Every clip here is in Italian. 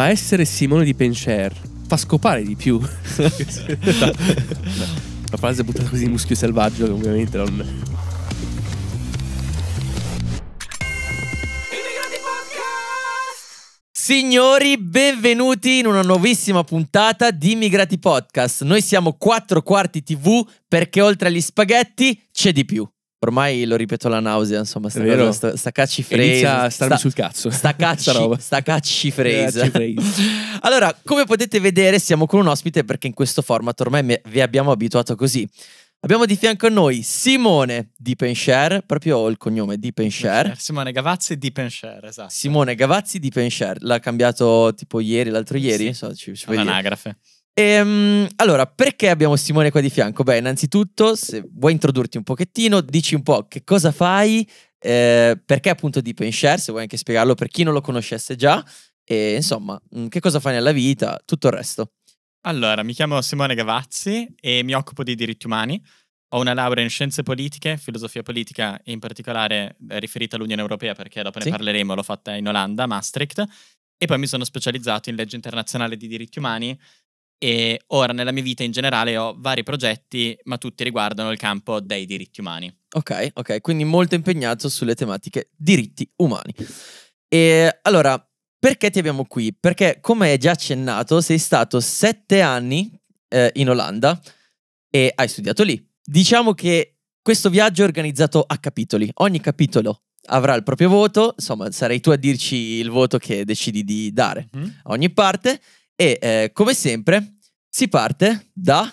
ma essere Simone di Pencher fa scopare di più. La frase è buttata così in muschio selvaggio che ovviamente non... Signori, benvenuti in una nuovissima puntata di Immigrati Podcast. Noi siamo 4 quarti TV perché oltre agli spaghetti c'è di più. Ormai lo ripeto la nausea, insomma, sta, Vero. cosa, sta, sta cacci phrase. Inizia a starmi sta, sul cazzo. Sta cacci, sta cacci phrase. allora, come potete vedere, siamo con un ospite perché in questo format ormai me, vi abbiamo abituato così. Abbiamo di fianco a noi Simone Dipenshare, proprio il cognome Dipenshare. Simone Gavazzi Dipenshare, esatto. Simone Gavazzi Dipenshare, l'ha cambiato tipo ieri, l'altro ieri, sì. so, ci, ci All'anagrafe. Ehm, allora, perché abbiamo Simone qua di fianco? Beh, innanzitutto, se vuoi introdurti un pochettino, dici un po' che cosa fai, eh, perché appunto di Penshare, se vuoi anche spiegarlo per chi non lo conoscesse già, e insomma, mm, che cosa fai nella vita, tutto il resto. Allora, mi chiamo Simone Gavazzi e mi occupo di diritti umani. Ho una laurea in scienze politiche, filosofia politica e in particolare eh, riferita all'Unione Europea perché dopo ne parleremo, l'ho fatta in Olanda, Maastricht, e poi mi sono specializzato in legge internazionale di diritti umani e ora nella mia vita in generale ho vari progetti, ma tutti riguardano il campo dei diritti umani. Ok, ok, quindi molto impegnato sulle tematiche diritti umani. E allora, perché ti abbiamo qui? Perché, come hai già accennato, sei stato sette anni eh, in Olanda e hai studiato lì. Diciamo che questo viaggio è organizzato a capitoli, ogni capitolo avrà il proprio voto, insomma sarai tu a dirci il voto che decidi di dare mm. a ogni parte e eh, come sempre si parte da...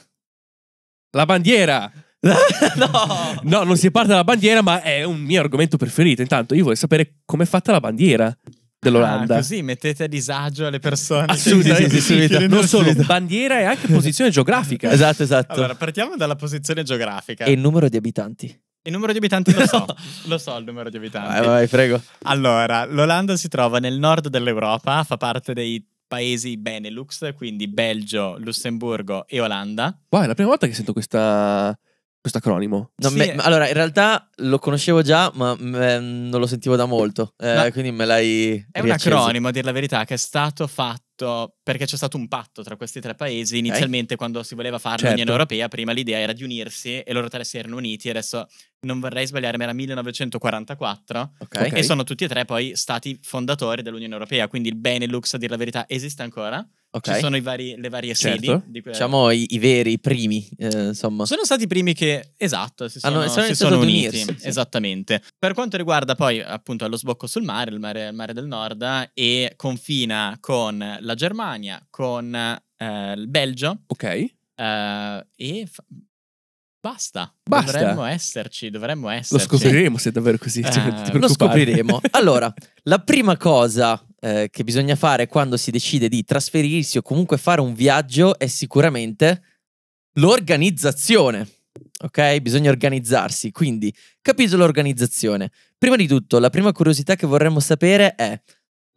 La bandiera! no! no, non si parte dalla bandiera, ma è un mio argomento preferito. Intanto io voglio sapere com'è fatta la bandiera dell'Olanda. Ah, così mettete a disagio le persone. Assolutamente, ah, sì, sì, sì, sì, non solo bandiera e anche posizione geografica. Esatto, esatto. Allora, partiamo dalla posizione geografica. E il numero di abitanti. Il numero di abitanti lo so, lo so il numero di abitanti. Vai, vai, prego. Allora, l'Olanda si trova nel nord dell'Europa, fa parte dei paesi Benelux, quindi Belgio, Lussemburgo e Olanda. Wow, è la prima volta che sento questa, questo acronimo. No, sì, me, eh. allora, in realtà lo conoscevo già, ma me, mm, eh, non lo sentivo da molto, eh, quindi me l'hai... È riacceso. un acronimo, a dire la verità, che è stato fatto fatto perché c'è stato un patto tra questi tre paesi. Inizialmente, eh? quando si voleva fare certo. l'Unione Europea, prima l'idea era di unirsi e loro tre si erano uniti. Adesso non vorrei sbagliare, ma era 1944. Okay. E sono tutti e tre poi stati fondatori dell'Unione Europea. Quindi il Benelux, a dire la verità, esiste ancora. Okay. Ci sono vari, le varie certo. sedi. Di que- diciamo i, i veri, i primi, eh, insomma. Sono stati i primi che, esatto, si sono, ah, no, sono, si sono uniti. Unirsi, sì. Esattamente. Per quanto riguarda poi appunto lo sbocco sul mare, il mare, il mare del nord, eh, e confina con la Germania, con eh, il Belgio. Ok. Eh, e fa- Basta. Basta. Dovremmo esserci, dovremmo esserci. Lo scopriremo se è davvero così. uh, lo scopriremo. allora, la prima cosa eh, che bisogna fare quando si decide di trasferirsi o comunque fare un viaggio è sicuramente l'organizzazione. Ok? Bisogna organizzarsi, quindi capito l'organizzazione. Prima di tutto, la prima curiosità che vorremmo sapere è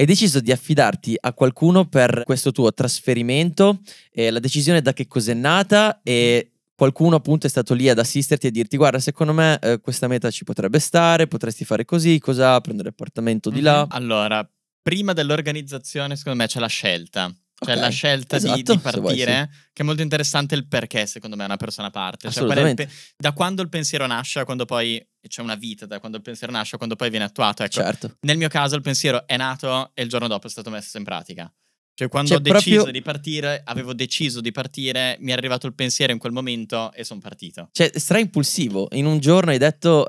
hai deciso di affidarti a qualcuno per questo tuo trasferimento? Eh, la decisione da che cos'è nata e qualcuno appunto è stato lì ad assisterti e dirti guarda secondo me eh, questa meta ci potrebbe stare, potresti fare così, cosa, prendere appartamento di là. Mhm. Allora, prima dell'organizzazione, secondo me, c'è la scelta. Cioè okay, la scelta esatto, di, di, partire, esatto, vuoi, sì. che è molto interessante il perché, secondo me, una persona parte. Cioè, pe da quando il pensiero nasce a quando poi c'è una vita, da quando il pensiero nasce a quando poi viene attuato. Ecco, certo. Nel mio caso il pensiero è nato e il giorno dopo è stato messo in pratica. Cioè, quando cioè, ho deciso proprio... di partire, avevo deciso di partire, mi è arrivato il pensiero in quel momento e sono partito. Cioè, stra impulsivo. In un giorno hai detto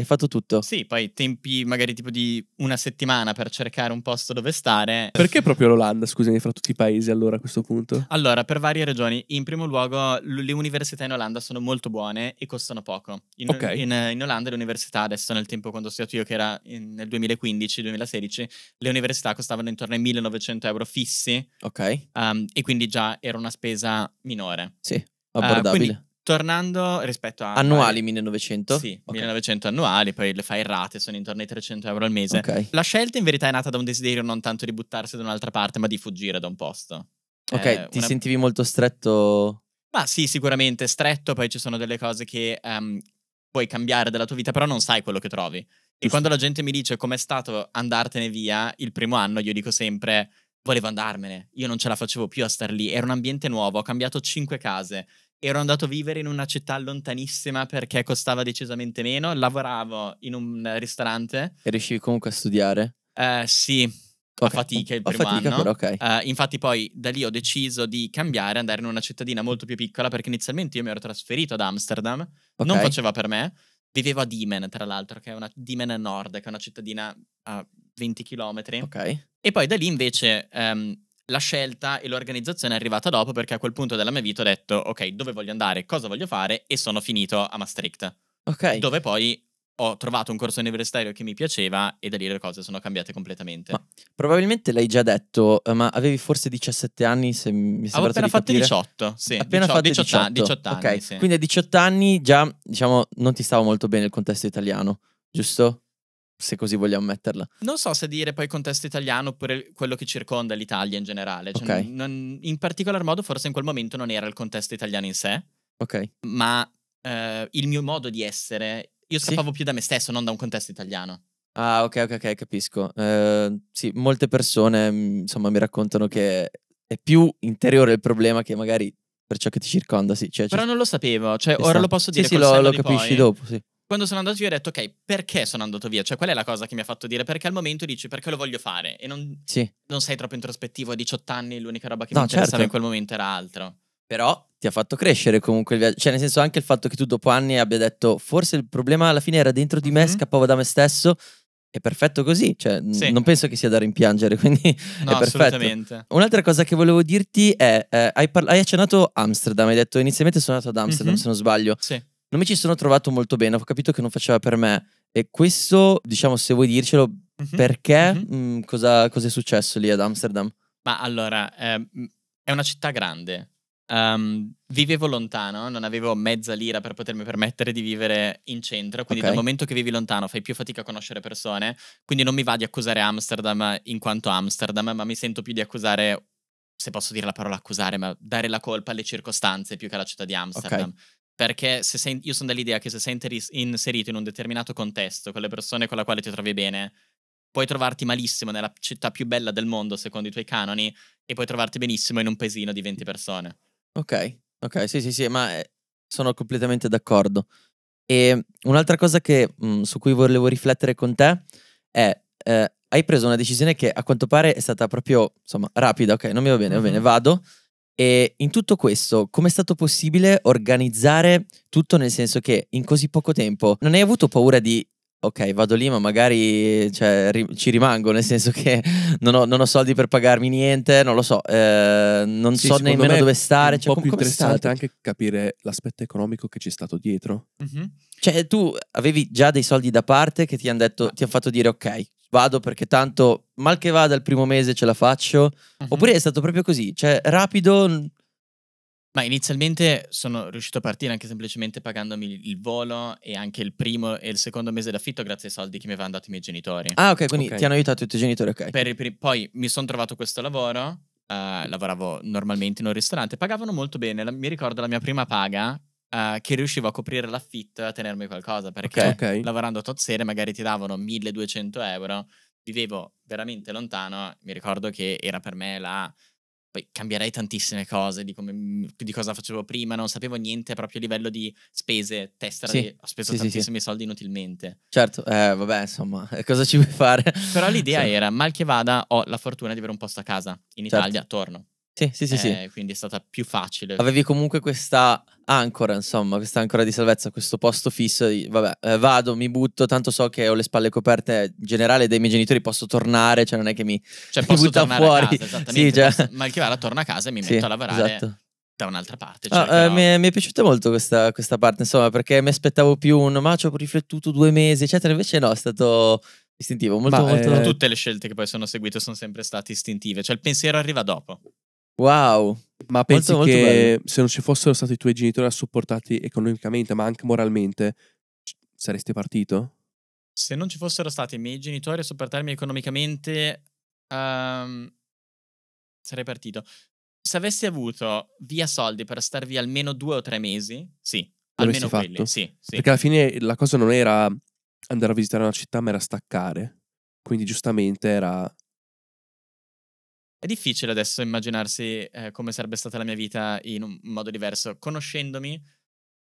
hai fatto tutto? Sì, poi tempi magari tipo di una settimana per cercare un posto dove stare. Perché proprio l'Olanda, scusami, fra tutti i paesi allora a questo punto? Allora, per varie ragioni. In primo luogo, le università in Olanda sono molto buone e costano poco. In, okay. in, in Olanda le università, adesso nel tempo quando ho studiato io, che era in, nel 2015-2016, le università costavano intorno ai 1900 euro fissi. Ok. Um, e quindi già era una spesa minore. Sì, eh, abbordabile. Uh, quindi, Tornando rispetto a... Annuali 1900? Sì, okay. 1900 annuali, poi le fai rate, sono intorno ai 300 euro al mese. Okay. La scelta in verità è nata da un desiderio non tanto di buttarsi da un'altra parte, ma di fuggire da un posto. Ok, eh, ti una... sentivi molto stretto? Ma sì, sicuramente stretto, poi ci sono delle cose che um, puoi cambiare della tua vita, però non sai quello che trovi. E quando la gente mi dice com'è stato andartene via il primo anno, io dico sempre volevo andarmene, io non ce la facevo più a star lì, era un ambiente nuovo, ho cambiato cinque case, ero andato a vivere in una città lontanissima perché costava decisamente meno, lavoravo in un ristorante. E riuscivi comunque a studiare? Uh, sì, a fatica il primo fatica, anno. Però, okay. uh, infatti poi da lì ho deciso di cambiare, andare in una cittadina molto più piccola perché inizialmente io mi ero trasferito ad Amsterdam, okay. non faceva per me. Vivevo a Diemen, tra l'altro, che è una Diemen a nord, che è una cittadina a 20 km. Ok. E poi da lì invece um, la scelta e l'organizzazione è arrivata dopo perché a quel punto della mia vita ho detto ok, dove voglio andare, cosa voglio fare e sono finito a Maastricht. Ok. Dove poi ho trovato un corso universitario che mi piaceva e da lì le cose sono cambiate completamente. Ma, probabilmente l'hai già detto, eh, ma avevi forse 17 anni se mi sembra Avevo appena fatto 18, sì. Appena fatto 18, 18, 18 anni, okay. sì. Quindi a 18 anni già, diciamo, non ti stavo molto bene il contesto italiano, giusto? se così vogliamo metterla. Non so se dire poi contesto italiano oppure quello che circonda l'Italia in generale. Cioè okay. non, in particolar modo, forse in quel momento non era il contesto italiano in sé, okay. ma eh, il mio modo di essere. Io scappavo sì? più da me stesso, non da un contesto italiano. Ah, ok, ok, ok, capisco. Eh, sì, molte persone mm, insomma mi raccontano che è più interiore il problema che magari per ciò che ti circonda, sì. Cioè, Però non lo sapevo, cioè ora sta. lo posso dire. Sì, sì, lo, lo capisci poi. dopo, sì quando sono andato via ho detto ok, perché sono andato via? Cioè qual è la cosa che mi ha fatto dire? Perché al momento dici perché lo voglio fare e non, sì. non sei troppo introspettivo a 18 anni, l'unica roba che no, mi interessava certo. in quel momento era altro. Però ti ha fatto crescere comunque il viaggio, cioè nel senso anche il fatto che tu dopo anni abbia detto forse il problema alla fine era dentro di me, mm -hmm. scappavo da me stesso. È perfetto così, cioè, sì. non penso che sia da rimpiangere, quindi no, è perfetto. Un'altra cosa che volevo dirti è, eh, hai, hai, accennato Amsterdam, hai detto inizialmente sono andato ad Amsterdam mm -hmm. se non sbaglio. Sì non mi ci sono trovato molto bene, ho capito che non faceva per me. E questo, diciamo, se vuoi dircelo, mm-hmm. perché, mm-hmm. Mm, Mh, cosa, cosa, è successo lì ad Amsterdam? Ma allora, eh, è una città grande. Um, vivevo lontano, non avevo mezza lira per potermi permettere di vivere in centro, quindi okay. dal momento che vivi lontano fai più fatica a conoscere persone, quindi non mi va di accusare Amsterdam in quanto Amsterdam, ma mi sento più di accusare se posso dire la parola accusare, ma dare la colpa alle circostanze più che alla città di Amsterdam. Okay perché sei, io sono dell'idea che se sei inserito in un determinato contesto con le persone con le quali ti trovi bene, puoi trovarti malissimo nella città più bella del mondo secondo i tuoi canoni e puoi trovarti benissimo in un paesino di 20 persone. Ok, ok, sì, sì, sì, ma eh, sono completamente d'accordo. E un'altra cosa che, mh, mm, su cui volevo riflettere con te è, eh, hai preso una decisione che a quanto pare è stata proprio, insomma, rapida, ok, non mi va bene, mm-hmm. va bene, mm-hmm. vado, e in tutto questo, come è stato possibile organizzare tutto nel senso che in così poco tempo non hai avuto paura di ok, vado lì, ma magari cioè, ri ci rimango, nel senso che non ho, non ho, soldi per pagarmi niente, non lo so, eh, non sì, so nemmeno dove stare. È un cioè, po' più interessante anche capire l'aspetto economico che c'è stato dietro. Mm -hmm. Cioè, tu avevi già dei soldi da parte che ti hanno ah. han fatto dire ok, vado perché tanto mal che vada il primo mese ce la faccio. Uh mhm. -huh. Oppure è stato proprio così, cioè rapido. Ma inizialmente sono riuscito a partire anche semplicemente pagandomi il volo e anche il primo e il secondo mese d'affitto grazie ai soldi che mi avevano dato i miei genitori. Ah ok, quindi okay. ti hanno aiutato i tuoi genitori, ok. Per, per, poi mi sono trovato questo lavoro, uh, lavoravo normalmente in un ristorante, pagavano molto bene, la, mi ricordo la mia prima paga uh, che riuscivo a coprire l'affitto e a tenermi qualcosa perché okay, okay. lavorando tot sere magari ti davano 1200 euro. Vivevo veramente lontano. Mi ricordo che era per me la. Poi cambierei tantissime cose di, come, di cosa facevo prima, non sapevo niente proprio a livello di spese, testa, sì, ho speso sì, tantissimi sì, soldi inutilmente. Certo, eh, vabbè, insomma, cosa ci vuoi fare? Però l'idea era, mal che vada, ho la fortuna di avere un posto a casa, in certo. Italia, certo. torno. Sì, sì, sì, eh, sì. Quindi è stata più facile. Avevi comunque questa ancora, insomma, questa ancora di salvezza, questo posto fisso, di, vabbè, eh, vado, mi butto, tanto so che ho le spalle coperte in generale dei miei genitori, posso tornare, cioè non è che mi, cioè, mi butta fuori. Casa, esatto, sì, cioè... ma il che va, torna a casa e mi sì, metto a lavorare. Esatto da un'altra parte. Cioè ah, eh, mi, è, mi, è, piaciuta molto questa, questa, parte, insomma, perché mi aspettavo più un ma ci ho riflettuto due mesi, eccetera. Invece no, è stato istintivo. Molto, ma, molto... Eh... Tutte eh. le scelte che poi sono seguite sono sempre state istintive, cioè il pensiero arriva dopo. Wow. Ma pensi molto, che bello. se non ci fossero stati i tuoi genitori a supportarti economicamente, ma anche moralmente, saresti partito? Se non ci fossero stati i miei genitori a supportarmi economicamente, um, sarei partito. Se avessi avuto via soldi per star via almeno due o tre mesi, sì, L'avresti almeno fatto? quelli. Sì, sì. Perché alla fine la cosa non era andare a visitare una città, ma era staccare. Quindi giustamente era è difficile adesso immaginarsi eh, come sarebbe stata la mia vita in un modo diverso. Conoscendomi,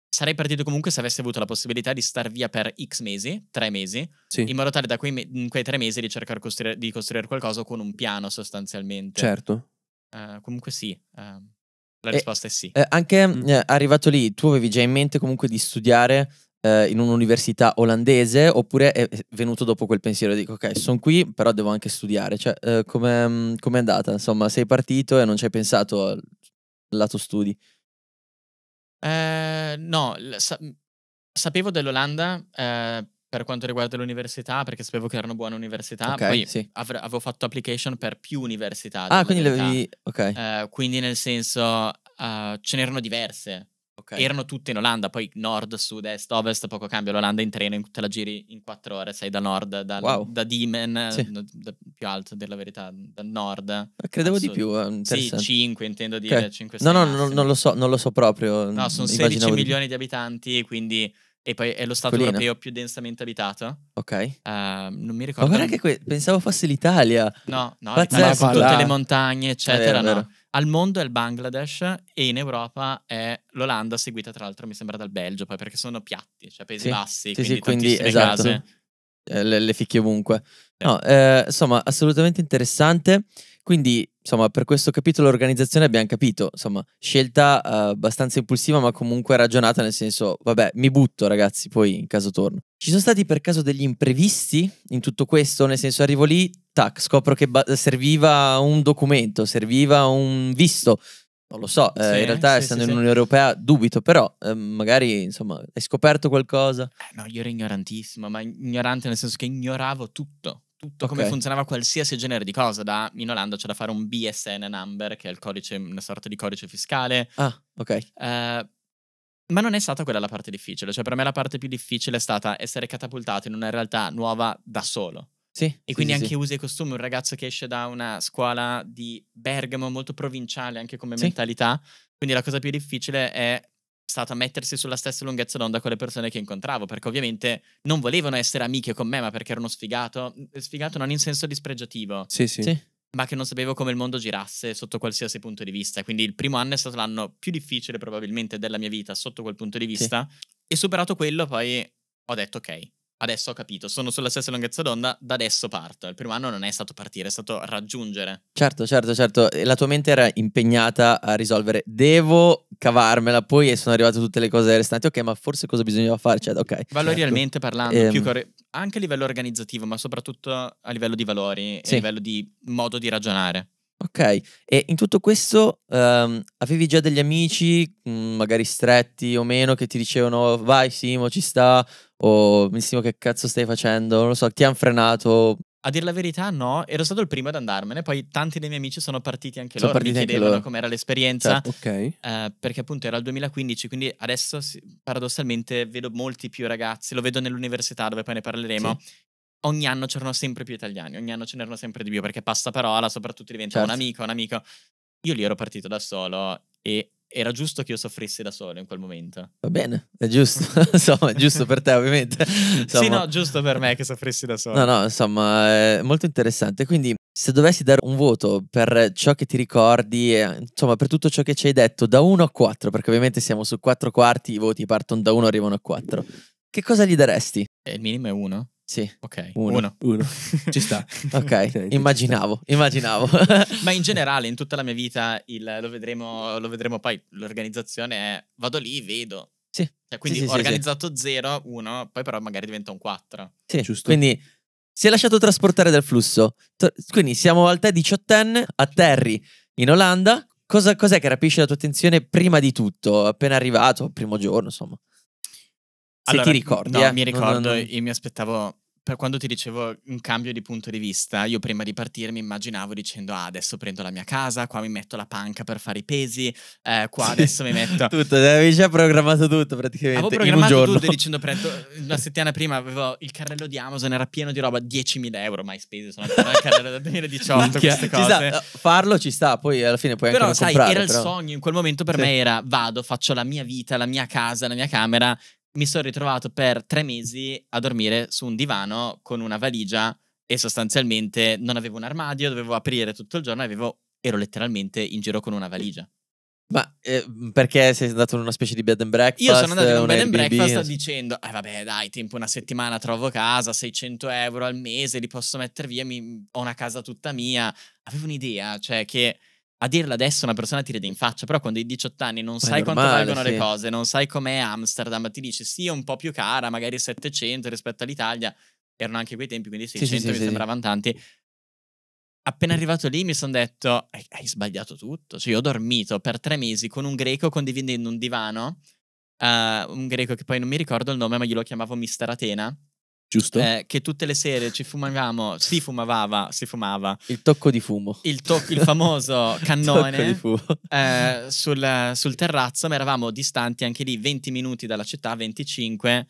sarei partito comunque se avessi avuto la possibilità di star via per X mesi, tre mesi, sì. in modo tale da quei, me- in quei tre mesi di cercare costru- di costruire qualcosa con un piano sostanzialmente. Certo. Uh, comunque sì. Uh, la risposta eh, è sì. Eh, anche mm. eh, arrivato lì, tu avevi già in mente comunque di studiare eh, in un'università olandese oppure è venuto dopo quel pensiero dico ok sono qui però devo anche studiare cioè eh, come mm, è andata insomma sei partito e non ci hai pensato al lato studi eh, no sa sapevo dell'Olanda eh, per quanto riguarda l'università, perché sapevo che erano buone università, okay, poi sì. avevo fatto application per più università. Ah, quindi le avevi... Ok. Eh, quindi nel senso, eh, ce n'erano diverse. Okay. Erano tutte in Olanda, poi nord, sud, est, ovest, poco cambio. L'Olanda in treno, te la giri in quattro ore, sei da nord, da, wow. da Diemen, sì. da, più alto, della verità, da nord. Eh, credevo di più, eh, Sì, 5 intendo dire, okay. 5 No, no, no non, lo so, non lo so proprio. No, mm, sono 16 milioni di... abitanti, quindi... E poi è lo stato Polina. europeo più densamente abitato. Ok. Uh, non mi ricordo. Ma guarda che que- pensavo fosse l'Italia. No, no, Pazzesco. tutte le montagne, eccetera. vero, è vero. Al mondo è il Bangladesh e in Europa è l'Olanda, seguita tra l'altro mi sembra dal Belgio, poi perché sono piatti, cioè Paesi sì, Bassi, sì, quindi, sì, quindi esatto. case. Eh, le, le, ficchie ovunque. No, eh, insomma, assolutamente interessante. Quindi insomma, per questo capitolo organizzazione abbiamo capito, insomma, scelta uh, abbastanza impulsiva ma comunque ragionata nel senso, vabbè, mi butto ragazzi, poi in caso torno. Ci sono stati per caso degli imprevisti in tutto questo? Nel senso, arrivo lì, tac, scopro che serviva un documento, serviva un visto, non lo so, eh, sì, eh, in realtà sì, essendo sì, in Unione Europea dubito, però eh, magari insomma hai scoperto qualcosa. Eh, no, io ero ignorantissimo, ma ignorante nel senso che ignoravo tutto tutto okay. come funzionava qualsiasi genere di cosa. Da, in Olanda c'è da fare un BSN number, che è codice, una sorta di codice fiscale. Ah, ok. Eh, ma non è stata quella la parte difficile. Cioè, per me la parte più difficile è stata essere catapultato in una realtà nuova da solo. Sì, e sì, quindi sì, anche sì. usi e costumi, un ragazzo che esce da una scuola di Bergamo molto provinciale anche come mentalità. Quindi la cosa più difficile è stato a mettersi sulla stessa lunghezza d'onda con le persone che incontravo, perché ovviamente non volevano essere amiche con me, ma perché ero uno sfigato, mhmm, sfigato non in senso dispregiativo. Sì, sì. sì. Ma che non sapevo come il mondo girasse sotto qualsiasi punto di vista. Quindi il primo anno è stato l'anno più difficile probabilmente della mia vita sotto quel punto di vista. Sì. E superato quello poi ho detto ok, Adesso ho capito, sono sulla stessa lunghezza d'onda, da adesso parto. Il primo anno non è stato partire, è stato raggiungere. Certo, certo, certo. La tua mente era impegnata a risolvere, devo cavarmela, poi sono arrivate tutte le cose restanti, ok, ma forse cosa bisognava fare? Cioè, eh, ok. Certo. Valorialmente certo. parlando, ehm... più che anche a livello organizzativo, ma soprattutto a livello di valori sì. a livello di modo di ragionare. Ok, e in tutto questo um, avevi già degli amici, mm, magari stretti o meno, che ti dicevano vai Simo ci sta o mi Simo che cazzo stai facendo, non lo so, ti hanno frenato? A dire la verità no, ero stato il primo ad andarmene, poi tanti dei miei amici sono partiti anche sono loro, partiti mi chiedevano com'era l'esperienza, certo, okay. eh, perché appunto era il 2015, quindi adesso paradossalmente vedo molti più ragazzi, lo vedo nell'università dove poi ne parleremo, sì ogni anno c'erano sempre più italiani, ogni anno ce n'erano sempre di più perché passa parola, soprattutto diventa certo. un amico, un amico. Io lì ero partito da solo e era giusto che io soffrissi da solo in quel momento. Va bene, è giusto. insomma, è giusto per te, ovviamente. Insomma... Sì, no, giusto per me che soffrissi da solo. No, no, insomma, è molto interessante. Quindi, se dovessi dare un voto per ciò che ti ricordi, eh, insomma, per tutto ciò che ci hai detto, da 1 a 4, perché ovviamente siamo su 4 quarti, i voti partono da 1 arrivano a 4. Che cosa gli daresti? Eh, il minimo è 1. Sì. Ok. Uno. Uno. Uno. Ci sta. ok, immaginavo, immaginavo. Ma in generale, in tutta la mia vita, il, lo, vedremo, lo vedremo poi, l'organizzazione è vado lì, vedo. Sì. Cioè, quindi sì, sì, organizzato 0, sì. 1, poi però magari diventa un 4. Sì, giusto. Quindi si è lasciato trasportare dal flusso. Quindi siamo al te diciottenne, Terry in Olanda. Cosa, cos'è che rapisce la tua attenzione prima di tutto, appena arrivato, primo giorno, insomma? allora, ti ricordi. No, eh? mi ricordo, no, no, io mi aspettavo Per quando ti dicevo un cambio di punto di vista, io prima di partire mi immaginavo dicendo ah, adesso prendo la mia casa, qua mi metto la panca per fare i pesi, eh, qua sì. adesso mi metto... tutto, avevi già programmato tutto praticamente Avevo programmato tutto dicendo prendo... una settimana prima avevo il carrello di Amazon, era pieno di roba, 10.000 euro mai spese, sono andato al carrello del 2018, queste cose. Ci sta, eh, farlo ci sta, poi alla fine puoi però, anche sai, comprare, Era però. il sogno, in quel momento per sì. me era vado, faccio la mia vita, la mia casa, la mia camera mi sono ritrovato per tre mesi a dormire su un divano con una valigia e sostanzialmente non avevo un armadio, dovevo aprire tutto il giorno e avevo, ero letteralmente in giro con una valigia. Ma eh, perché sei andato in una specie di bed and breakfast? Io sono andato in un, bed and breakfast so. dicendo, eh vabbè dai, tempo una settimana trovo casa, 600 euro al mese, li posso mettere via, mi, ho una casa tutta mia. Avevo un'idea, cioè che a dirla adesso una persona ti ride in faccia, però quando hai 18 anni non Beh, sai normale, quanto valgono sì. le cose, non sai com'è Amsterdam, ti dice sì, è un po' più cara, magari 700 rispetto all'Italia, erano anche quei tempi, quindi 600 sì, sì, mi sembravano tanti. Appena arrivato lì mi sono detto, hai, hai, sbagliato tutto, cioè io ho dormito per tre mesi con un greco condividendo un divano, uh, un greco che poi non mi ricordo il nome, ma glielo chiamavo Mister Atena, Giusto? Eh, che tutte le sere ci fumavamo, si fumava, si fumava. Il tocco di fumo. Il, to- il famoso cannone eh, sul, sul, terrazzo, ma eravamo distanti anche lì 20 minuti dalla città, 25,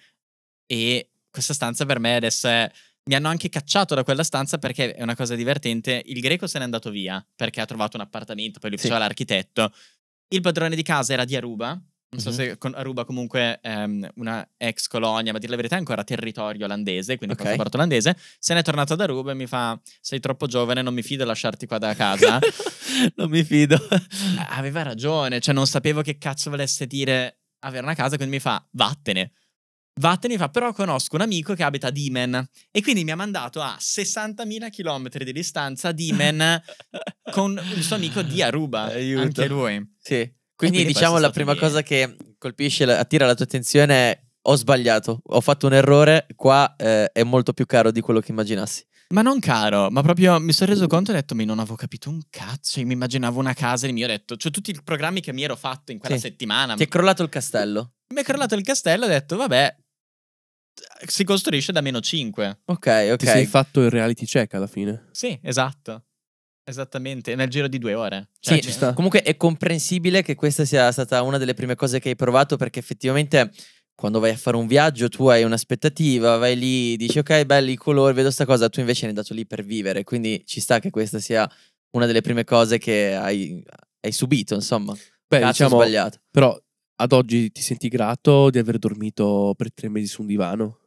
e questa stanza per me adesso è... Mi hanno anche cacciato da quella stanza perché è una cosa divertente. Il greco se n'è andato via perché ha trovato un appartamento, poi lui sì. faceva l'architetto. Il padrone di casa era di Aruba, non so mm-hmm. se con Aruba comunque è um, ehm, una ex colonia, ma a dire la verità è ancora territorio olandese, quindi okay. passaporto olandese. Se ne è tornato ad Aruba e mi fa: Sei troppo giovane, non mi fido a lasciarti qua da casa. non mi fido. Aveva ragione, cioè non sapevo che cazzo volesse dire avere una casa, quindi mi fa: Vattene. Vattene mi fa, però conosco un amico che abita a Dimen e quindi mi ha mandato a 60.000 km di distanza Dimen con il suo amico di Aruba, Aiuto. anche lui. Sì. Quindi, diciamo la prima mio... cosa che colpisce, attira la tua attenzione è ho sbagliato, ho fatto un errore, qua eh, è molto più caro di quello che immaginassi. Ma non caro, ma proprio mi sono reso conto e ho detto, mi non avevo capito un cazzo, io mi immaginavo una casa e mi ho detto, cioè tutti i programmi che mi ero fatto in quella sì. settimana. Ti è crollato il castello? Mi è crollato il castello e ho detto, vabbè, si costruisce da meno 5. Ok, ok. Ti sei fatto il reality check alla fine. Sì, esatto. Esattamente, nel giro di due ore. Cioè, sì, eh, comunque è comprensibile che questa sia stata una delle prime cose che hai provato perché effettivamente quando vai a fare un viaggio tu hai un'aspettativa, vai lì, dici ok, belli i colori, vedo questa cosa, tu invece sei andato lì per vivere, quindi ci sta che questa sia una delle prime cose che hai, hai subito, insomma. Beh, Cazzo diciamo, sbagliato. Però ad oggi ti senti grato di aver dormito per tre mesi su un divano?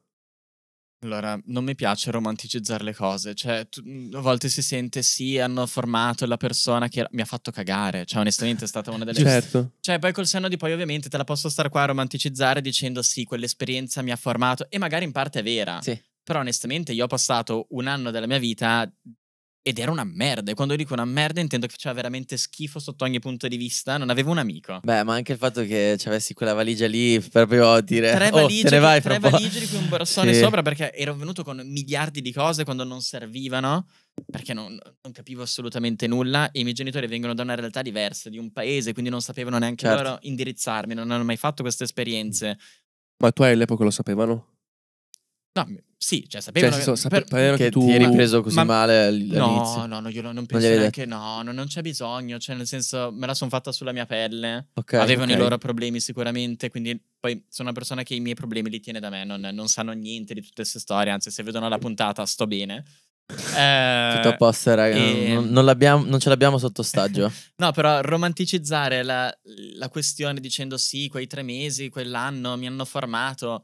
Allora, non mi piace romanticizzare le cose, cioè tu, a volte si sente sì, hanno formato la persona che mi ha fatto cagare, cioè onestamente è stata una delle... certo. Cioè poi col senno di poi ovviamente te la posso stare qua a romanticizzare dicendo sì, quell'esperienza mi ha formato e magari in parte è vera, sì. però onestamente io ho passato un anno della mia vita ed era una merda. E quando dico una merda intendo che faceva veramente schifo sotto ogni punto di vista. Non avevo un amico. Beh, ma anche il fatto che ci avessi quella valigia lì, proprio a dire: tre valigie, oh, te ne vai tre valigie di cui un borsone sì. sopra perché ero venuto con miliardi di cose quando non servivano. Perché non, non, capivo assolutamente nulla e i miei genitori vengono da una realtà diversa, di un paese, quindi non sapevano neanche certo. loro indirizzarmi, non hanno mai fatto queste esperienze. Ma tu all'epoca lo sapevano? No, sì, cioè sapevano cioè, so, per, che tu... ti eri preso così ma, male all'inizio. No, no, no, io non penso non neanche, no, no non c'è bisogno, cioè nel senso me la sono fatta sulla mia pelle. Okay, Avevano okay. i loro problemi sicuramente, quindi poi sono una persona che i miei problemi li tiene da me, non, non sanno niente di tutte queste storie, anzi se vedono la puntata sto bene. Eh, Tutto a eh, posto, raga. E... Non, non, ce l'abbiamo sotto stagio. no, però romanticizzare la, la questione dicendo sì, quei tre mesi, quell'anno mi hanno formato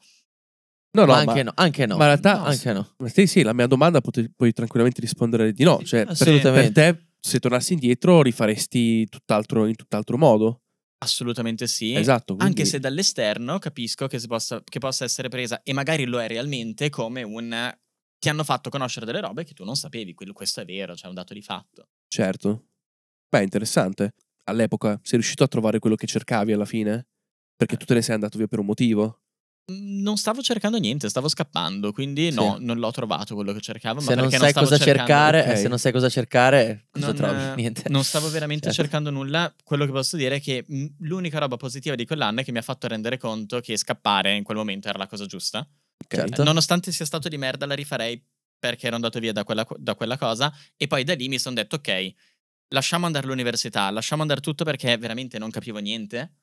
No, no, ma anche, ma, no, anche no. Ma in realtà, no, anche no. Sì, sì, la mia domanda pote- puoi tranquillamente rispondere di no. Cioè, assolutamente. Per, te, se tornassi indietro, rifaresti tutt'altro, in tutt'altro modo. Assolutamente sì. Esatto. Quindi... Anche se dall'esterno capisco che possa, che possa essere presa, e magari lo è realmente, come un ti hanno fatto conoscere delle robe che tu non sapevi. Questo è vero, cioè è un dato di fatto. Certo. Beh, interessante. All'epoca sei riuscito a trovare quello che cercavi alla fine? Perché eh. tu te ne sei andato via per un motivo? non stavo cercando niente, stavo scappando, quindi no, non l'ho trovato quello che cercavo. Se non, sai non cercare, eh, okay. se non sai cosa cercare, cosa non, trovi? Niente. Non stavo veramente certo. cercando nulla. Quello che posso dire è che l'unica roba positiva di quell'anno è che mi ha fatto rendere conto che scappare in quel momento era la cosa giusta. Cioè, certo. nonostante sia stato di merda, la rifarei perché ero andato via da quella, da quella cosa. E poi da lì mi sono detto, ok, lasciamo andare l'università, lasciamo andare tutto perché veramente non capivo niente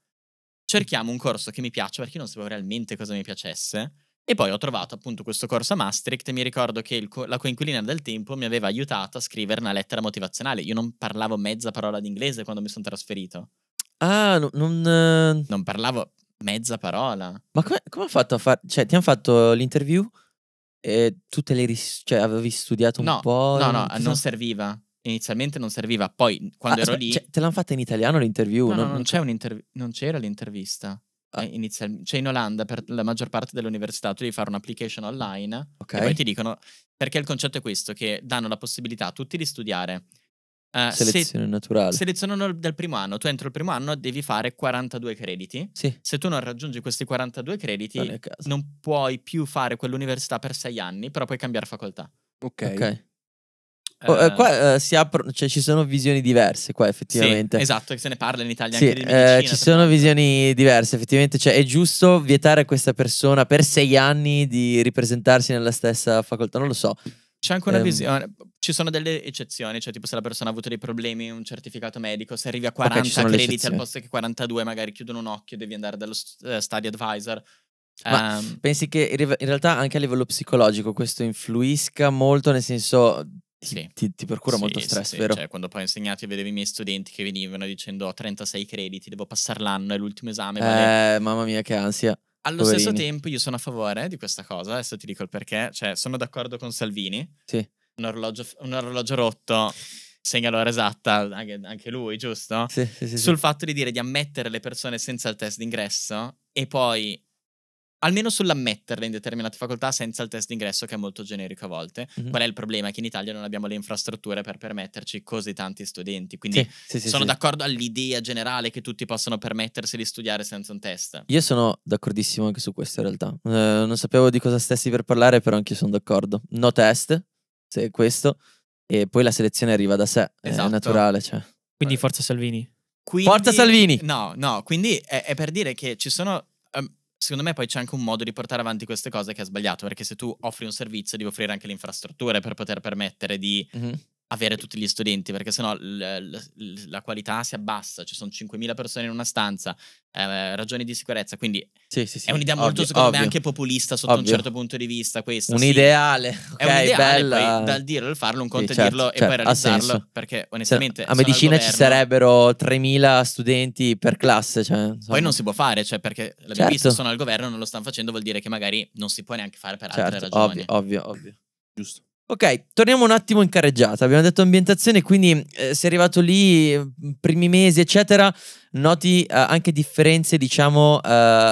cerchiamo un corso che mi piaccia perché non sapevo realmente cosa mi piacesse. E poi ho trovato appunto questo corso a Maastricht e mi ricordo che co- la coinquilina del tempo mi aveva aiutato a scrivere una lettera motivazionale. Io non parlavo mezza parola d'inglese quando mi sono trasferito. Ah, no, non... Uh... Non parlavo mezza parola. Ma come, come ho fatto a fare... Cioè, ti hanno fatto l'interview? E tutte le ris- cioè, avevi studiato un no, po'? No, no, non, non serviva inizialmente non serviva, poi quando ah, ero lì... Cioè, te l'hanno fatta in italiano l'intervista? No, no, no, non, c'è un'intervista, non c'era l'intervista. Ah. Eh, inizial... Cioè in Olanda per la maggior parte delle università tu devi fare un'application online okay. e poi ti dicono... Perché il concetto è questo, che danno la possibilità a tutti di studiare. Uh, Selezione se, naturale. Selezionano dal primo anno. Tu entro il primo anno devi fare 42 crediti. Sì. Se tu non raggiungi questi 42 crediti, non, non puoi più fare quell'università per sei anni, però puoi cambiare facoltà. Ok. okay. Oh, eh, qua ehm. eh, si apro, cioè, ci sono visioni diverse qua effettivamente. Sì, esatto, se ne parla in Italia sì, anche di medicina. Eh, ci sono parte. visioni diverse effettivamente, cioè è giusto vietare a questa persona per sei anni di ripresentarsi nella stessa facoltà, non lo so. C'è anche una um, visione, ci sono delle eccezioni, cioè tipo se la persona ha avuto dei problemi, un certificato medico, se arrivi a 40 okay, crediti al posto che 42 magari chiudono un occhio e devi andare dallo eh, study advisor. Ma um, pensi che in realtà anche a livello psicologico questo influisca molto, nel senso sì. ti, ti, procura sì, molto stress, sì, vero? Cioè, quando poi ho insegnato, e vedevo i miei studenti che venivano dicendo ho 36 crediti, devo passare l'anno, è l'ultimo esame. Vale... Eh, mamma mia, che ansia. Allo Poverini. stesso tempo io sono a favore di questa cosa, adesso ti dico il perché, cioè sono d'accordo con Salvini, sì. un, orologio, un orologio rotto segna l'ora esatta, anche, anche lui, giusto? Sì, sì, sì, Sul fatto di dire di ammettere le persone senza il test d'ingresso e poi almeno sull'ammetterle in determinate facoltà senza il test d'ingresso che è molto generico a volte. Mm-hmm. Qual è il problema? Che in Italia non abbiamo le infrastrutture per permetterci così tanti studenti, quindi sì, sì, sono sì, d'accordo all'idea generale che tutti possono permettersi di studiare senza un test. Io sono d'accordissimo anche su questo in realtà. Eh, non sapevo di cosa stessi per parlare, però anch'io sono d'accordo. No test, se è questo, e poi la selezione arriva da sé, esatto. è naturale. Cioè. Quindi forza Salvini. Quindi, forza Salvini! No, no, quindi è, è per dire che ci sono secondo me poi c'è anche un modo di portare avanti queste cose che è sbagliato, perché se tu offri un servizio devi offrire anche le infrastrutture per poter permettere di... Mm-hmm avere tutti gli studenti, perché sennò l- l- la qualità si abbassa, ci sono 5.000 persone in una stanza, eh, ragioni di sicurezza, quindi sì, sì, sì. è un'idea molto, ovvio, secondo ovvio. me, anche populista sotto ovvio. un certo punto di vista. Questo, un ideale, okay, è un ideale, bella. Poi, dal dirlo al farlo, un conto certo, dirlo certo, e poi realizzarlo, perché onestamente... Cioè, a medicina ci sarebbero 3.000 studenti per classe, cioè, Poi non si può fare, cioè, perché l'abbiamo certo. visto, sono al governo, non lo stanno facendo, vuol dire che magari non si può neanche fare per altre certo, ragioni. Ovvio, ovvio, ovvio. Giusto. Ok, torniamo un attimo in carreggiata. Abbiamo detto ambientazione, quindi eh, sei arrivato lì, primi mesi, eccetera. Noti eh, anche differenze, diciamo, eh,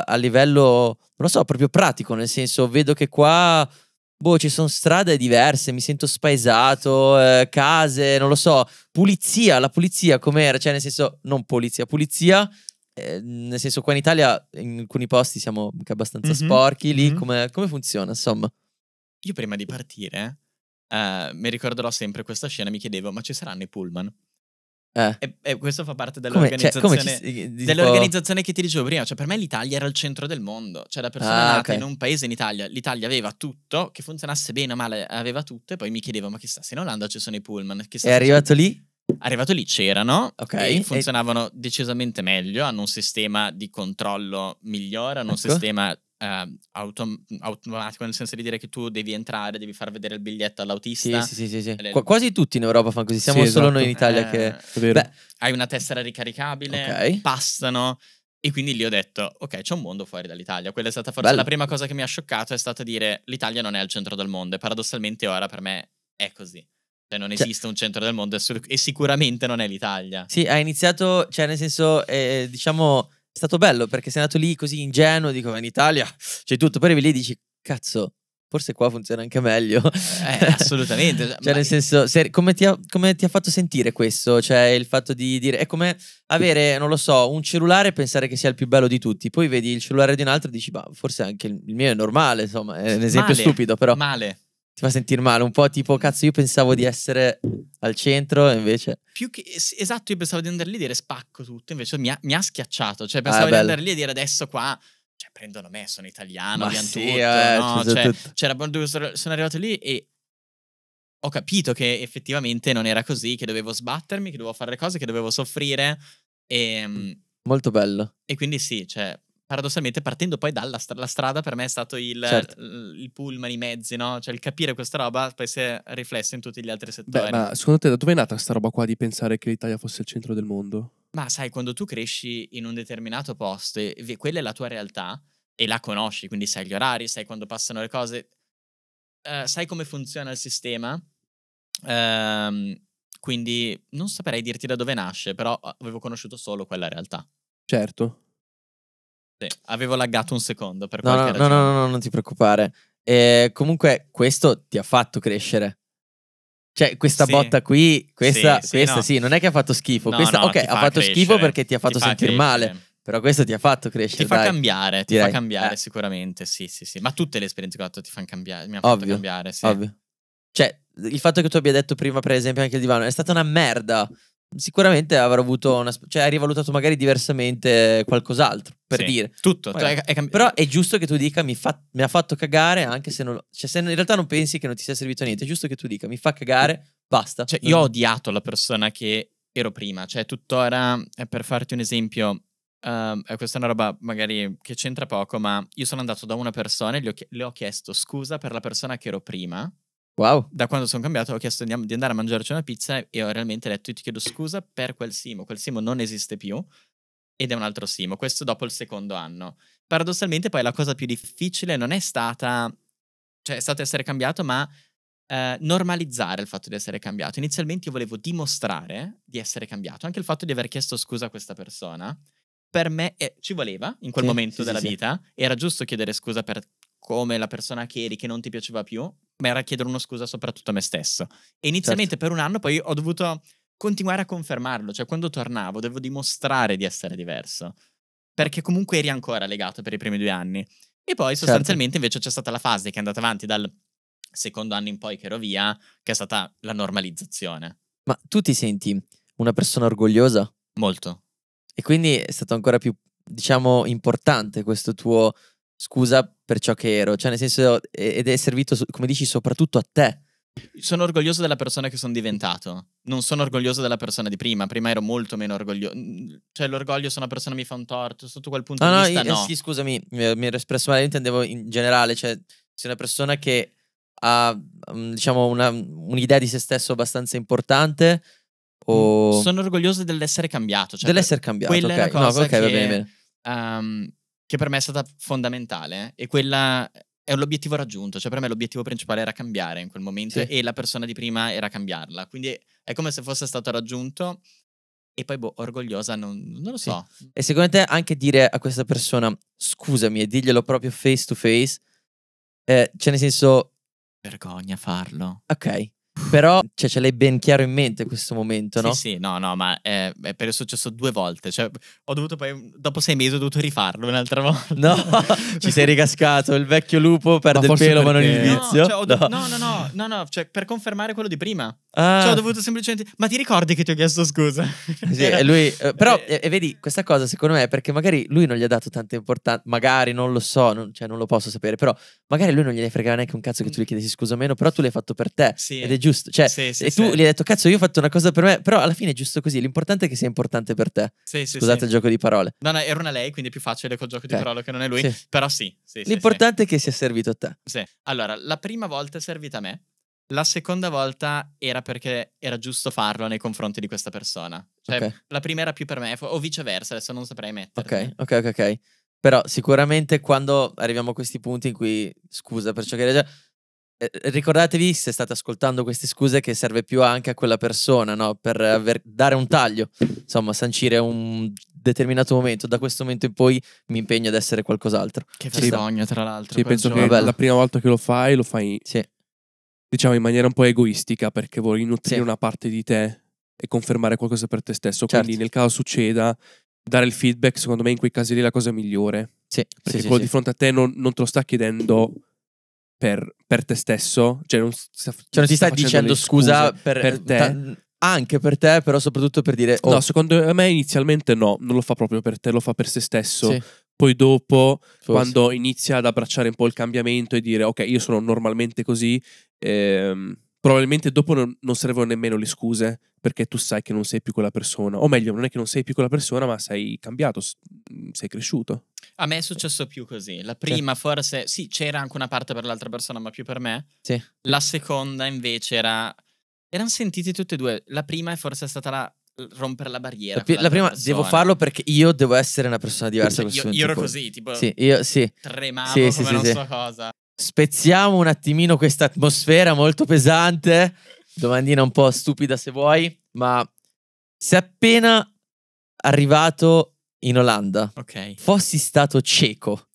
a livello, non lo so, proprio pratico, nel senso, vedo che qua, boh, ci sono strade diverse, mi sento spaesato, eh, case, non lo so, pulizia, la pulizia com'era? Cioè, nel senso, non polizia, pulizia. Eh, nel senso, qua in Italia, in alcuni posti siamo anche abbastanza mm -hmm. sporchi, lì mm -hmm. come, come funziona, insomma? Io prima di partire eh, mi ricorderò sempre questa scena, mi chiedevo, ma ci saranno i pullman? Eh. E, e, questo fa parte dell'organizzazione, come, cioè, come ci, dell'organizzazione, eh, che ti dicevo prima. Cioè, per me l'Italia era il centro del mondo. Cioè, da persona ah, nata okay. in un paese in Italia, l'Italia aveva tutto, che funzionasse bene o male, aveva tutto. E poi mi chiedevo, ma chissà, se in Olanda ci sono i pullman. Chissà è arrivato lì? Arrivato lì c'erano, okay. funzionavano e... decisamente meglio, hanno un sistema di controllo migliore, hanno ecco. un sistema eh, autom- automatico, nel senso di dire che tu devi entrare, devi far vedere il biglietto all'autista. Sì, sì, sì. sì. Le... Qu- quasi tutti in Europa fanno così, siamo sì, esatto. solo noi in esatto. Italia eh, che... Beh, hai una tessera ricaricabile, okay. passano... E quindi lì ho detto, ok, c'è un mondo fuori dall'Italia. Quella è stata forse Bello. la prima cosa che mi ha scioccato, è stata dire l'Italia non è al centro del mondo. E paradossalmente ora per me è così. Cioè non cioè, esiste un centro del mondo e, sicuramente non è l'Italia. Sì, ha iniziato, cioè nel senso, eh, diciamo è stato bello perché sei andato lì così ingenuo, dico, in Italia c'è tutto, poi arrivi lì e dici, cazzo, forse qua funziona anche meglio. Eh, assolutamente. cioè, cioè nel senso, se, come, ti ha, come, ti ha, fatto sentire questo? Cioè, il fatto di dire. È come avere, non lo so, un cellulare e pensare che sia il più bello di tutti. Poi vedi il cellulare di un altro e dici, ma forse anche il mio è normale. Insomma, è un esempio male, stupido, però. Male. Ti fa sentire male, un po' tipo, cazzo, io pensavo di essere al centro invece... Più che, esatto, io pensavo di andare lì e dire spacco tutto, invece mi ha, mi ha schiacciato, cioè pensavo ah, di andare lì e dire adesso qua... Cioè, prendono me, sono italiano, abbiamo sì, tutto, eh, no? Cioè, tutto. C'era, sono arrivato lì e ho capito che effettivamente non era così, che dovevo sbattermi, che dovevo fare le cose, che dovevo soffrire. E, ehm Molto bello. E quindi sì, cioè, paradossalmente partendo poi dalla la strada per me è stato il, certo. il, pullman, i mezzi, no? Cioè il capire questa roba poi si è riflesso in tutti gli altri settori. Beh, ma secondo te da dove è nata questa roba qua di pensare che l'Italia fosse il centro del mondo? Ma sai, quando tu cresci in un determinato posto e quella è la tua realtà e la conosci, quindi sai gli orari, sai quando passano le cose, uh, sai come funziona il sistema, uh, quindi non saprei dirti da dove nasce, però eh, avevo conosciuto solo quella realtà. Certo, sì, avevo laggato un secondo per no, qualche no, ragione. No, no, no, no, non ti preoccupare. E eh, comunque questo ti ha fatto crescere. Cioè, questa sì. botta qui, questa, sì, questa no. sì, non è che ha fatto schifo. No, questa, ok, ha fatto crescere. schifo perché ti ha fatto ti sentire male. Però questo ti ha fatto crescere. Ti fa dai, cambiare, ti direi. fa cambiare eh. sicuramente, sì, sì, sì. Ma tutte le esperienze che ho fatto ti fanno cambiare, mi hanno fatto cambiare, sì. Ovvio. Cioè, il fatto che tu abbia detto prima, per esempio, anche il divano, è stata una merda sicuramente avrò avuto una. cioè, hai rivalutato magari diversamente qualcos'altro. Per sì, dire tutto. Magari, cioè, è cambi- però è giusto che tu dica mi, fa, mi ha fatto cagare, anche se non. Cioè, se in realtà non pensi che non ti sia servito a niente, è giusto che tu dica mi fa cagare, basta. Cioè, io ho odiato la persona che ero prima. Cioè, tuttora, eh, per farti un esempio, Uh, questa è una roba magari che c'entra poco, ma io sono andato da una persona e le ho, ch- ho, chiesto scusa per la persona che ero prima Wow. Da quando sono cambiato ho chiesto di andare a mangiarci una pizza e ho realmente detto ti chiedo scusa per quel simo, quel simo non esiste più ed è un altro simo, questo dopo il secondo anno. Paradossalmente poi la cosa più difficile non è stata, cioè è stato essere cambiato, ma eh, normalizzare il fatto di essere cambiato. Inizialmente io volevo dimostrare di essere cambiato, anche il fatto di aver chiesto scusa a questa persona, per me eh, ci voleva in quel sì, momento sì, della sì, vita, era giusto chiedere scusa per come la persona che eri, che non ti piaceva più, ma era chiedere una scusa soprattutto a me stesso. E inizialmente certo. per un anno poi ho dovuto continuare a confermarlo, cioè quando tornavo devo dimostrare di essere diverso, perché comunque eri ancora legato per i primi due anni. E poi certo. sostanzialmente certo. invece c'è stata la fase che è andata avanti dal secondo anno in poi che ero via, che è stata la normalizzazione. Ma tu ti senti una persona orgogliosa? Molto. E quindi è stato ancora più, diciamo, importante questo tuo scusa per ciò che ero, cioè nel senso, ed è servito, come dici, soprattutto a te. Sono orgoglioso della persona che sono diventato. Non sono orgoglioso della persona di prima. Prima ero molto meno orgoglioso. Cioè, l'orgoglio se una persona mi fa un torto, sotto quel punto no, di vista. Eh, no, no. Eh, sì, scusami, mi ero espresso male, intendevo in generale. Cioè, se una persona che ha, mm, diciamo, una, un'idea di se stesso abbastanza importante. O... Mm, sono orgoglioso dell'essere cambiato. Cioè dell'essere cambiato, quella okay. è una cosa no, okay, che, va bene, bene. Um, che per me è stata fondamentale eh, e quella è l'obiettivo raggiunto, cioè per me l'obiettivo principale era cambiare in quel momento sì. e la persona di prima era cambiarla, quindi è come se fosse stato raggiunto e poi boh, orgogliosa non, non lo so. Sì. E secondo te anche dire a questa persona scusami e diglielo proprio face to face, eh, cioè nel senso... Vergogna farlo. Ok. Però cioè, ce l'hai ben chiaro in mente questo momento, no? Sì, sì, no, no, ma eh, è, è, è successo due volte. Cioè, ho dovuto poi, dopo sei mesi, ho dovuto rifarlo un'altra volta. No, ci sei ricascato. Il vecchio lupo perde il pelo, ma non il vizio. No, cioè, no. no, no, no, no, no cioè, per confermare quello di prima. Ah. Cioè, ho dovuto semplicemente. Ma ti ricordi che ti ho chiesto scusa? Sì, e lui. Eh, però, eh, vedi, questa cosa secondo me è perché magari lui non gli ha dato tanta importanza. Magari non lo so, non, cioè, non lo posso sapere. Però, magari lui non gliene fregava neanche un cazzo che tu gli chiedessi scusa o meno. Però tu l'hai fatto per te. Sì. Ed è giusto. Cioè, sì, sì, e tu sì. gli hai detto, cazzo, io ho fatto una cosa per me, però alla fine è giusto così. L'importante è che sia importante per te. Scusate il gioco di parole. No, no, era una lei, quindi è più facile col gioco okay. di parole che non è lui. Però sì. L'importante è che sia servito a te. Sì. Allora, la prima volta è servita a me. La seconda volta era perché era giusto farlo nei confronti di questa persona. Cioè, okay. la prima era più per me, o viceversa, adesso non saprei mettere. Ok, ok, ok, ok. Però sicuramente quando arriviamo a questi punti in cui, scusa per ciò che hai già, eh, eh, ricordatevi, se state ascoltando queste scuse, che serve più anche a quella persona, no? Per eh, aver, dare un taglio, insomma, sancire un determinato momento. Da questo momento in poi mi impegno ad essere qualcos'altro. Che vergogna, tra l'altro. Sì, penso giorno. che la prima volta che lo fai, lo fai, sì. diciamo, in maniera un po' egoistica, perché vuoi nutrire sì. una parte di te e confermare qualcosa per te stesso. Certo. Quindi, nel caso succeda, dare il feedback, secondo me, in quei casi lì è la cosa migliore. Sì, perché sì, quello di fronte a te non, non te lo sta chiedendo per, per te stesso, cioè non, sta, cioè non ti sta, sta dicendo scusa per, per te. Ta- anche per te, però soprattutto per dire... Oh. No, secondo me inizialmente no, non lo fa proprio per te, lo fa per se stesso. Sì. Poi dopo, Forse. quando inizia ad abbracciare un po' il cambiamento e dire ok, io sono normalmente così, ehm, probabilmente dopo non, non, servono nemmeno le scuse perché tu sai che non sei più quella persona, o meglio, non è che non sei più quella persona, ma sei cambiato, mm, sei cresciuto. A me è successo più così. La prima, sì. forse, sì, c'era anche una parte per l'altra persona, ma più per me. Sì. La seconda, invece, era. Erano sentiti tutte e due. La prima è forse stata la rompere la barriera. La, la prima persona. devo farlo perché io devo essere una persona diversa. Io, io ero così, tipo, sì, io, sì. tremavo sì, come sì, non so cosa. Spezziamo un attimino questa atmosfera molto pesante. Domandina un po' stupida se vuoi, ma se appena arrivato in Olanda okay. fossi stato cieco,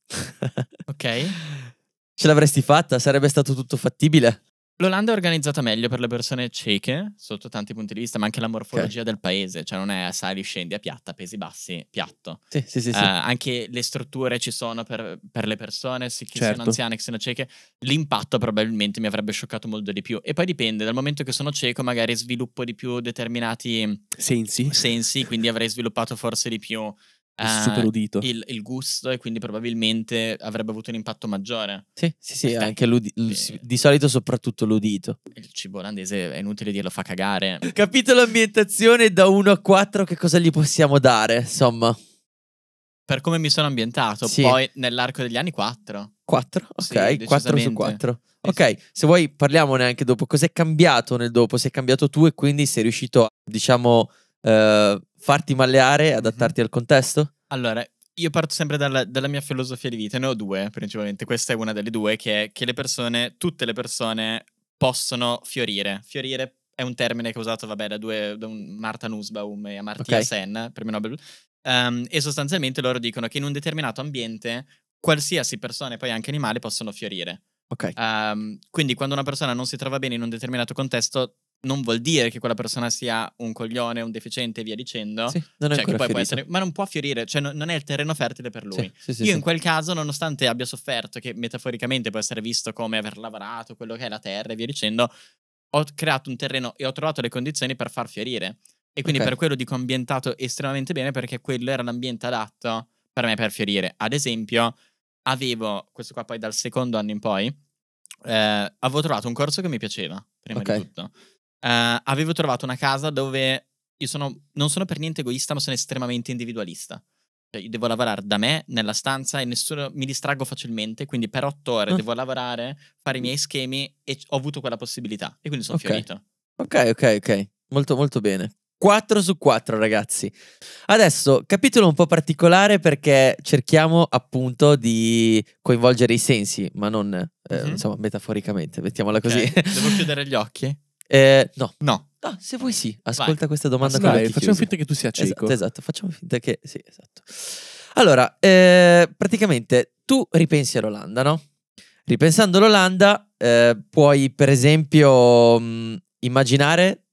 ok? Ce l'avresti fatta? Sarebbe stato tutto fattibile? L'Olanda è organizzata meglio per le persone cieche, sotto tanti punti di vista, ma anche la morfologia okay. del paese, cioè non è sali, scendi, a piatta, pesi bassi, piatto. Sì, sì, sì. Uh, sì. Eh, anche le strutture ci sono per, per le persone, sì, chi certo. sono anziane, chi sono cieche. L'impatto probabilmente mi avrebbe scioccato molto di più. E poi dipende, dal momento che sono cieco magari sviluppo di più determinati sensi, sensi quindi avrei sviluppato forse di più eh, super udito. Il, il, gusto e quindi probabilmente avrebbe avuto un impatto maggiore. Sì, sì, sì Perché anche l'udito. Di solito soprattutto l'udito. Il cibo olandese è inutile dirlo, fa cagare. Capitolo ambientazione da 1 a 4, che cosa gli possiamo dare, insomma? Per come mi sono ambientato, sì. poi nell'arco degli anni 4. 4? Ok, sì, 4 su 4. Ok, se vuoi parliamone anche dopo. Cos'è cambiato nel dopo? Sei cambiato tu e quindi sei riuscito, diciamo eh, farti malleare, mhm. adattarti al contesto? Allora, io parto sempre dalla, dalla, mia filosofia di vita, ne ho due principalmente, questa è una delle due, che è che le persone, tutte le persone possono fiorire. Fiorire è un termine che ho usato, vabbè, da, due, da Marta Nussbaum e a Martia okay. Sen, premio Nobel, um, e sostanzialmente loro dicono che in un determinato ambiente qualsiasi persona e poi anche animale possono fiorire. Okay. Um, quindi quando una persona non si trova bene in un determinato contesto non vuol dire che quella persona sia un coglione, un deficiente e via dicendo. Sì, non cioè, essere, ma non può fiorire, cioè non, non è il terreno fertile per lui. Sì, sì, Io in quel caso, nonostante abbia sofferto, che metaforicamente può essere visto come aver lavorato quello che è la terra e via dicendo, ho creato un terreno e ho trovato le condizioni per far fiorire. E quindi okay. per quello dico ambientato estremamente bene perché quello era l'ambiente adatto per me per fiorire. Ad esempio, avevo, questo qua poi dal secondo anno in poi, eh, avevo trovato un corso che mi piaceva, prima okay. di tutto uh, avevo trovato una casa dove io sono, non sono per niente egoista, ma sono estremamente individualista. Cioè, io devo lavorare da me nella stanza e nessuno mi distraggo facilmente, quindi per otto ore ah. devo lavorare, fare i miei schemi e ho avuto quella possibilità e quindi sono okay. fiorito. Ok, ok, ok. Molto, molto bene. 4 su 4 ragazzi. Adesso capitolo un po' particolare perché cerchiamo appunto di coinvolgere i sensi, ma non eh, mm-hmm. insomma metaforicamente, mettiamola così. Okay. Devo chiudere gli occhi. Eh, no. No. Ah, se vuoi sì, ascolta Vai. questa domanda. Dai, facciamo chiusi. finta che tu sia cieco. Esatto, esatto, facciamo finta che... Sì, esatto. Allora, eh, praticamente tu ripensi all'Olanda, no? Ripensando all'Olanda, eh, puoi per esempio mh, mm, immaginare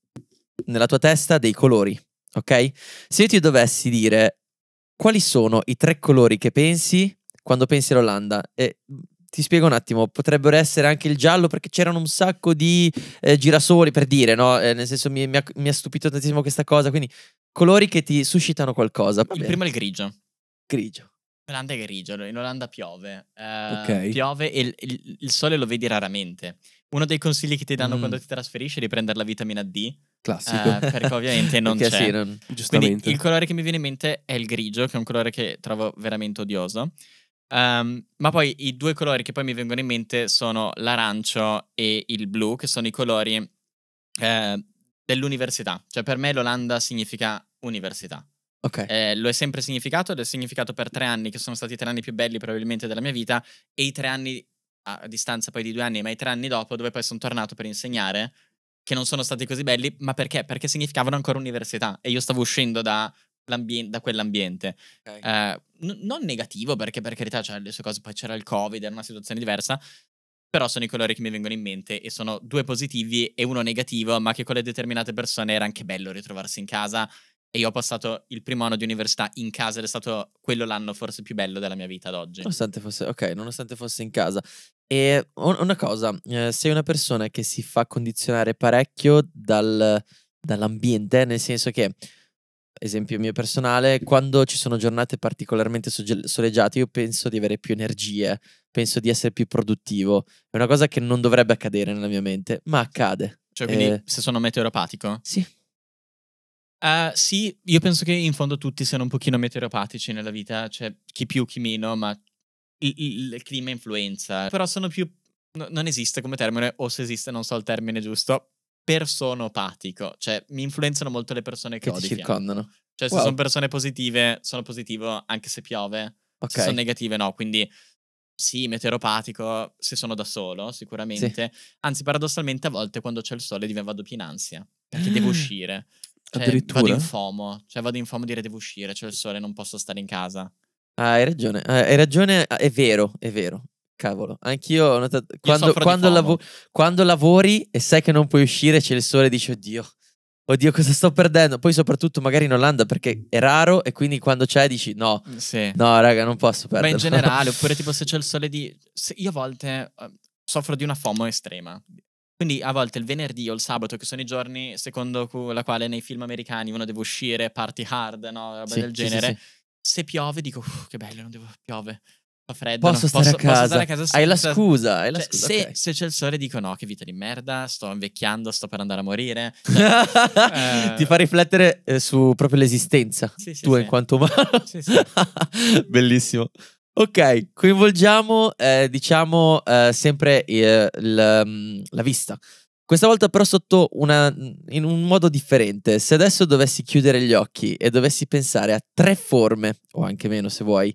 nella tua testa dei colori, ok? Se io ti dovessi dire quali sono i tre colori che pensi quando pensi all'Olanda, e ti spiego un attimo, potrebbero essere anche il giallo perché c'erano un sacco di eh, girasoli per dire, no? Eh, nel senso mi, mi, ha, mi, ha, stupito tantissimo questa cosa, quindi colori che ti suscitano qualcosa. Il primo è il grigio. Grigio. L'Olanda è grigio, in Olanda piove. Eh, okay. Piove e il, il, il, sole lo vedi raramente. Uno dei consigli che ti danno mm. quando ti trasferisci è di prendere la vitamina D. Classico. Eh, perché ovviamente non perché c'è. Sì, non... Giustamente. Quindi il colore che mi viene in mente è il grigio, che è un colore che trovo veramente odioso. Um, ma poi i due colori che poi mi vengono in mente sono l'arancio e il blu, che sono i colori eh, dell'università. Cioè per me l'Olanda significa università. Ok. Eh, lo è sempre significato ed è significato per tre anni, che sono stati i tre anni più belli probabilmente della mia vita, e i tre anni a distanza poi di due anni, ma i tre anni dopo, dove poi sono tornato per insegnare, che non sono stati così belli, ma perché? Perché significavano ancora università e io stavo uscendo da da quell'ambiente. Okay. Eh, n- non negativo, perché per carità c'erano le sue cose, poi c'era il Covid, era una situazione diversa, però sono i colori che mi vengono in mente e sono due positivi e uno negativo, ma che con le determinate persone era anche bello ritrovarsi in casa. E io ho passato il primo anno di università in casa ed è stato quello l'anno forse più bello della mia vita ad oggi. Nonostante fosse, ok, nonostante fosse in casa. E una cosa, eh, sei una persona che si fa condizionare parecchio dal, dall'ambiente, nel senso che esempio mio personale, quando ci sono giornate particolarmente soleggiate, io penso di avere più energie, penso di essere più produttivo. È una cosa che non dovrebbe accadere nella mia mente, ma accade. Cioè, quindi eh... se sono meteoropatico? Sì. Uh, sì, io penso che in fondo tutti siano un pochino meteoropatici nella vita, cioè chi più, chi meno, ma il, il, il clima influenza. Però sono più... No, non esiste come termine, o se esiste non so il termine giusto, personopatico, cioè mi influenzano molto le persone che, che ho ti circondano. Cioè wow. se sono persone positive, sono positivo anche se piove, okay. se sono negative no, quindi sì, meteoropatico se sono da solo, sicuramente. Sì. Anzi, paradossalmente a volte quando c'è il sole vado più in ansia, perché devo ah, uscire. Cioè, vado in fomo, cioè vado in fomo dire devo uscire, c'è cioè il sole, non posso stare in casa. Ah, hai ragione, eh, hai ragione, è vero, è vero. Cavolo, anch'io ho notato. Quando, quando, lavo- quando, lavori e sai che non puoi uscire, c'è il sole e dici, oddio, oddio, cosa sto perdendo? Poi, soprattutto, magari in Olanda perché è raro e quindi quando c'è dici, no, mm, sì. no, raga, non posso perdere. Ma in generale, oppure tipo se c'è il sole di. Se io a volte uh, soffro di una FOMO estrema. Quindi a volte il venerdì o il sabato, che sono i giorni secondo la quale nei film americani uno deve uscire, party hard, no, roba sì, del genere. Sì, se piove dico, uh, che bello, non devo, piove fredda. Posso, stare, posso, posso stare, a casa. Hai la scusa. Hai la cioè, scusa se, okay. se, c'è il sole dico no, che vita di merda, sto invecchiando, sto per andare a morire. eh... Ti fa eh. riflettere eh, su proprio l'esistenza sì, sì, tua sì. in quanto umano. Bellissimo. Ok, coinvolgiamo, eh, diciamo, eh, sempre eh, il, il, mm, la vista. Questa volta però sotto una, in un modo differente. Se adesso dovessi chiudere gli occhi e dovessi pensare a tre forme, o anche meno se vuoi,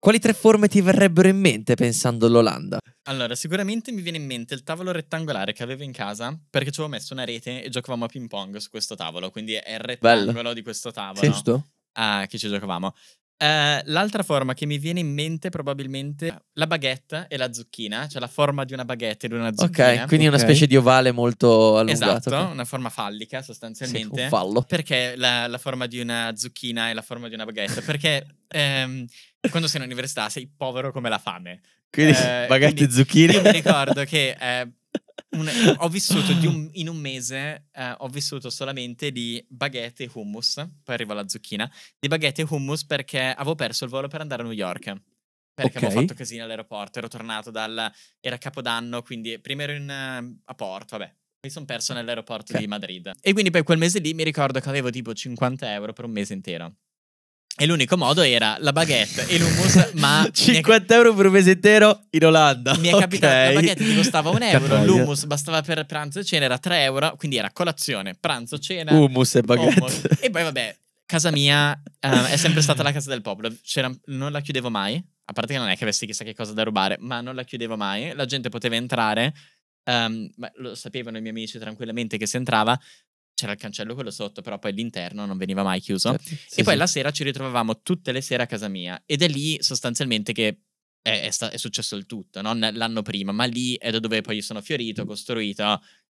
quali tre forme ti verrebbero in mente pensando all'Olanda? Allora, sicuramente mi viene in mente il tavolo rettangolare che avevo in casa perché ci avevo messo una rete e giocavamo a ping pong su questo tavolo, quindi è il rettangolo Bello. di questo tavolo Giusto? Ah, che ci giocavamo. Uh, l'altra forma che mi viene in mente probabilmente la baguette e la zucchina, cioè la forma di una baguette e di una zucchina. Ok, quindi okay. una specie di ovale molto allungato. Esatto, okay. una forma fallica sostanzialmente. Sì, un fallo. Perché la, la, forma di una zucchina e la forma di una baguette? Perché ehm, quando sei in università sei povero come la fame. Quindi eh, pagate zucchine. Io mi ricordo che eh, un, ho vissuto un, in un mese, eh, ho vissuto solamente di baguette e hummus, poi arrivo alla zucchina, di baguette e hummus perché avevo perso il volo per andare a New York. Perché okay. avevo fatto casino all'aeroporto, ero tornato dal... era Capodanno, quindi prima ero in, eh, a Porto, vabbè, mi sono perso nell'aeroporto okay. di Madrid. E quindi per quel mese lì mi ricordo che avevo tipo 50 euro per un mese intero. E l'unico modo era la baguette e l'hummus, ma... 50 euro per un mese intero in Olanda. Mi è okay. capitato la baguette mi costava un euro, Cacoglia. l'hummus bastava per pranzo e cena, era 3 euro, quindi era colazione, pranzo, cena... Hummus e baguette. Hummus. E poi vabbè, casa mia uh, è sempre stata la casa del popolo, C'era, non la chiudevo mai, a parte che non è che avessi chissà che cosa da rubare, ma non la chiudevo mai, la gente poteva entrare, um, lo sapevano i miei amici tranquillamente che si entrava, c'era il cancello quello sotto, però poi l'interno non veniva mai chiuso. Certo, sì, e poi sì. la sera ci ritrovavamo tutte le sere a casa mia ed è lì sostanzialmente che è, è, sta- è successo il tutto, non l'anno prima, ma lì è da dove poi sono fiorito, costruito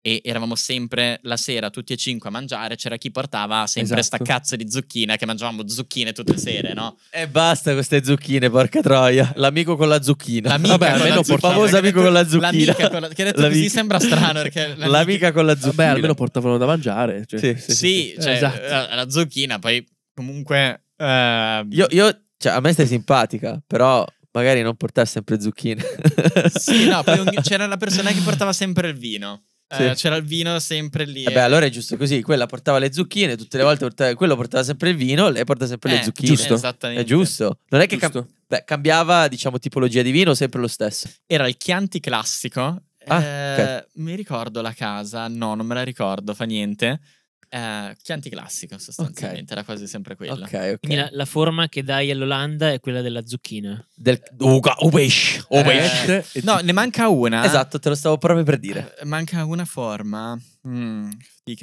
e eravamo sempre la sera tutti e cinque a mangiare, c'era chi portava sempre esatto. sta cazzo di zucchina che mangiavamo zucchine tutte le sere, no? E basta queste zucchine, porca troia. L'amico con la zucchina. L'amica Vabbè, almeno portava, famoso amico con la zucchina. Con la, che detto l'amica. così sembra strano perché l'amica... l'amica con la zucchina. Vabbè, almeno portavano da mangiare, cioè, Sì, sì, sì, sì cioè, esatto. la zucchina poi comunque eh... io, io cioè, a me stai simpatica, però magari non portare sempre zucchine. sì, no, poi un... c'era la persona che portava sempre il vino. Sì. Eh, c'era il vino sempre lì. Vabbè, eh. allora è giusto così. Quella portava le zucchine, tutte le volte portava, quello portava sempre il vino, lei porta sempre eh, le zucchine. Giusto. Esattamente. È giusto. Non è che Cam- beh, cambiava, diciamo, tipologia di vino, sempre lo stesso. Era il Chianti classico. Ah, eh, okay. Mi ricordo la casa, no, non me la ricordo, fa niente. Eh, Chianti classico sostanzialmente, okay. era quasi sempre quella. Okay, okay. Quindi la, la, forma che dai all'Olanda è quella della zucchina. Del uga, ubesh, ubesh. Eh, no, ne manca una. Esatto, te lo stavo proprio per dire. Eh, manca una forma. Mm.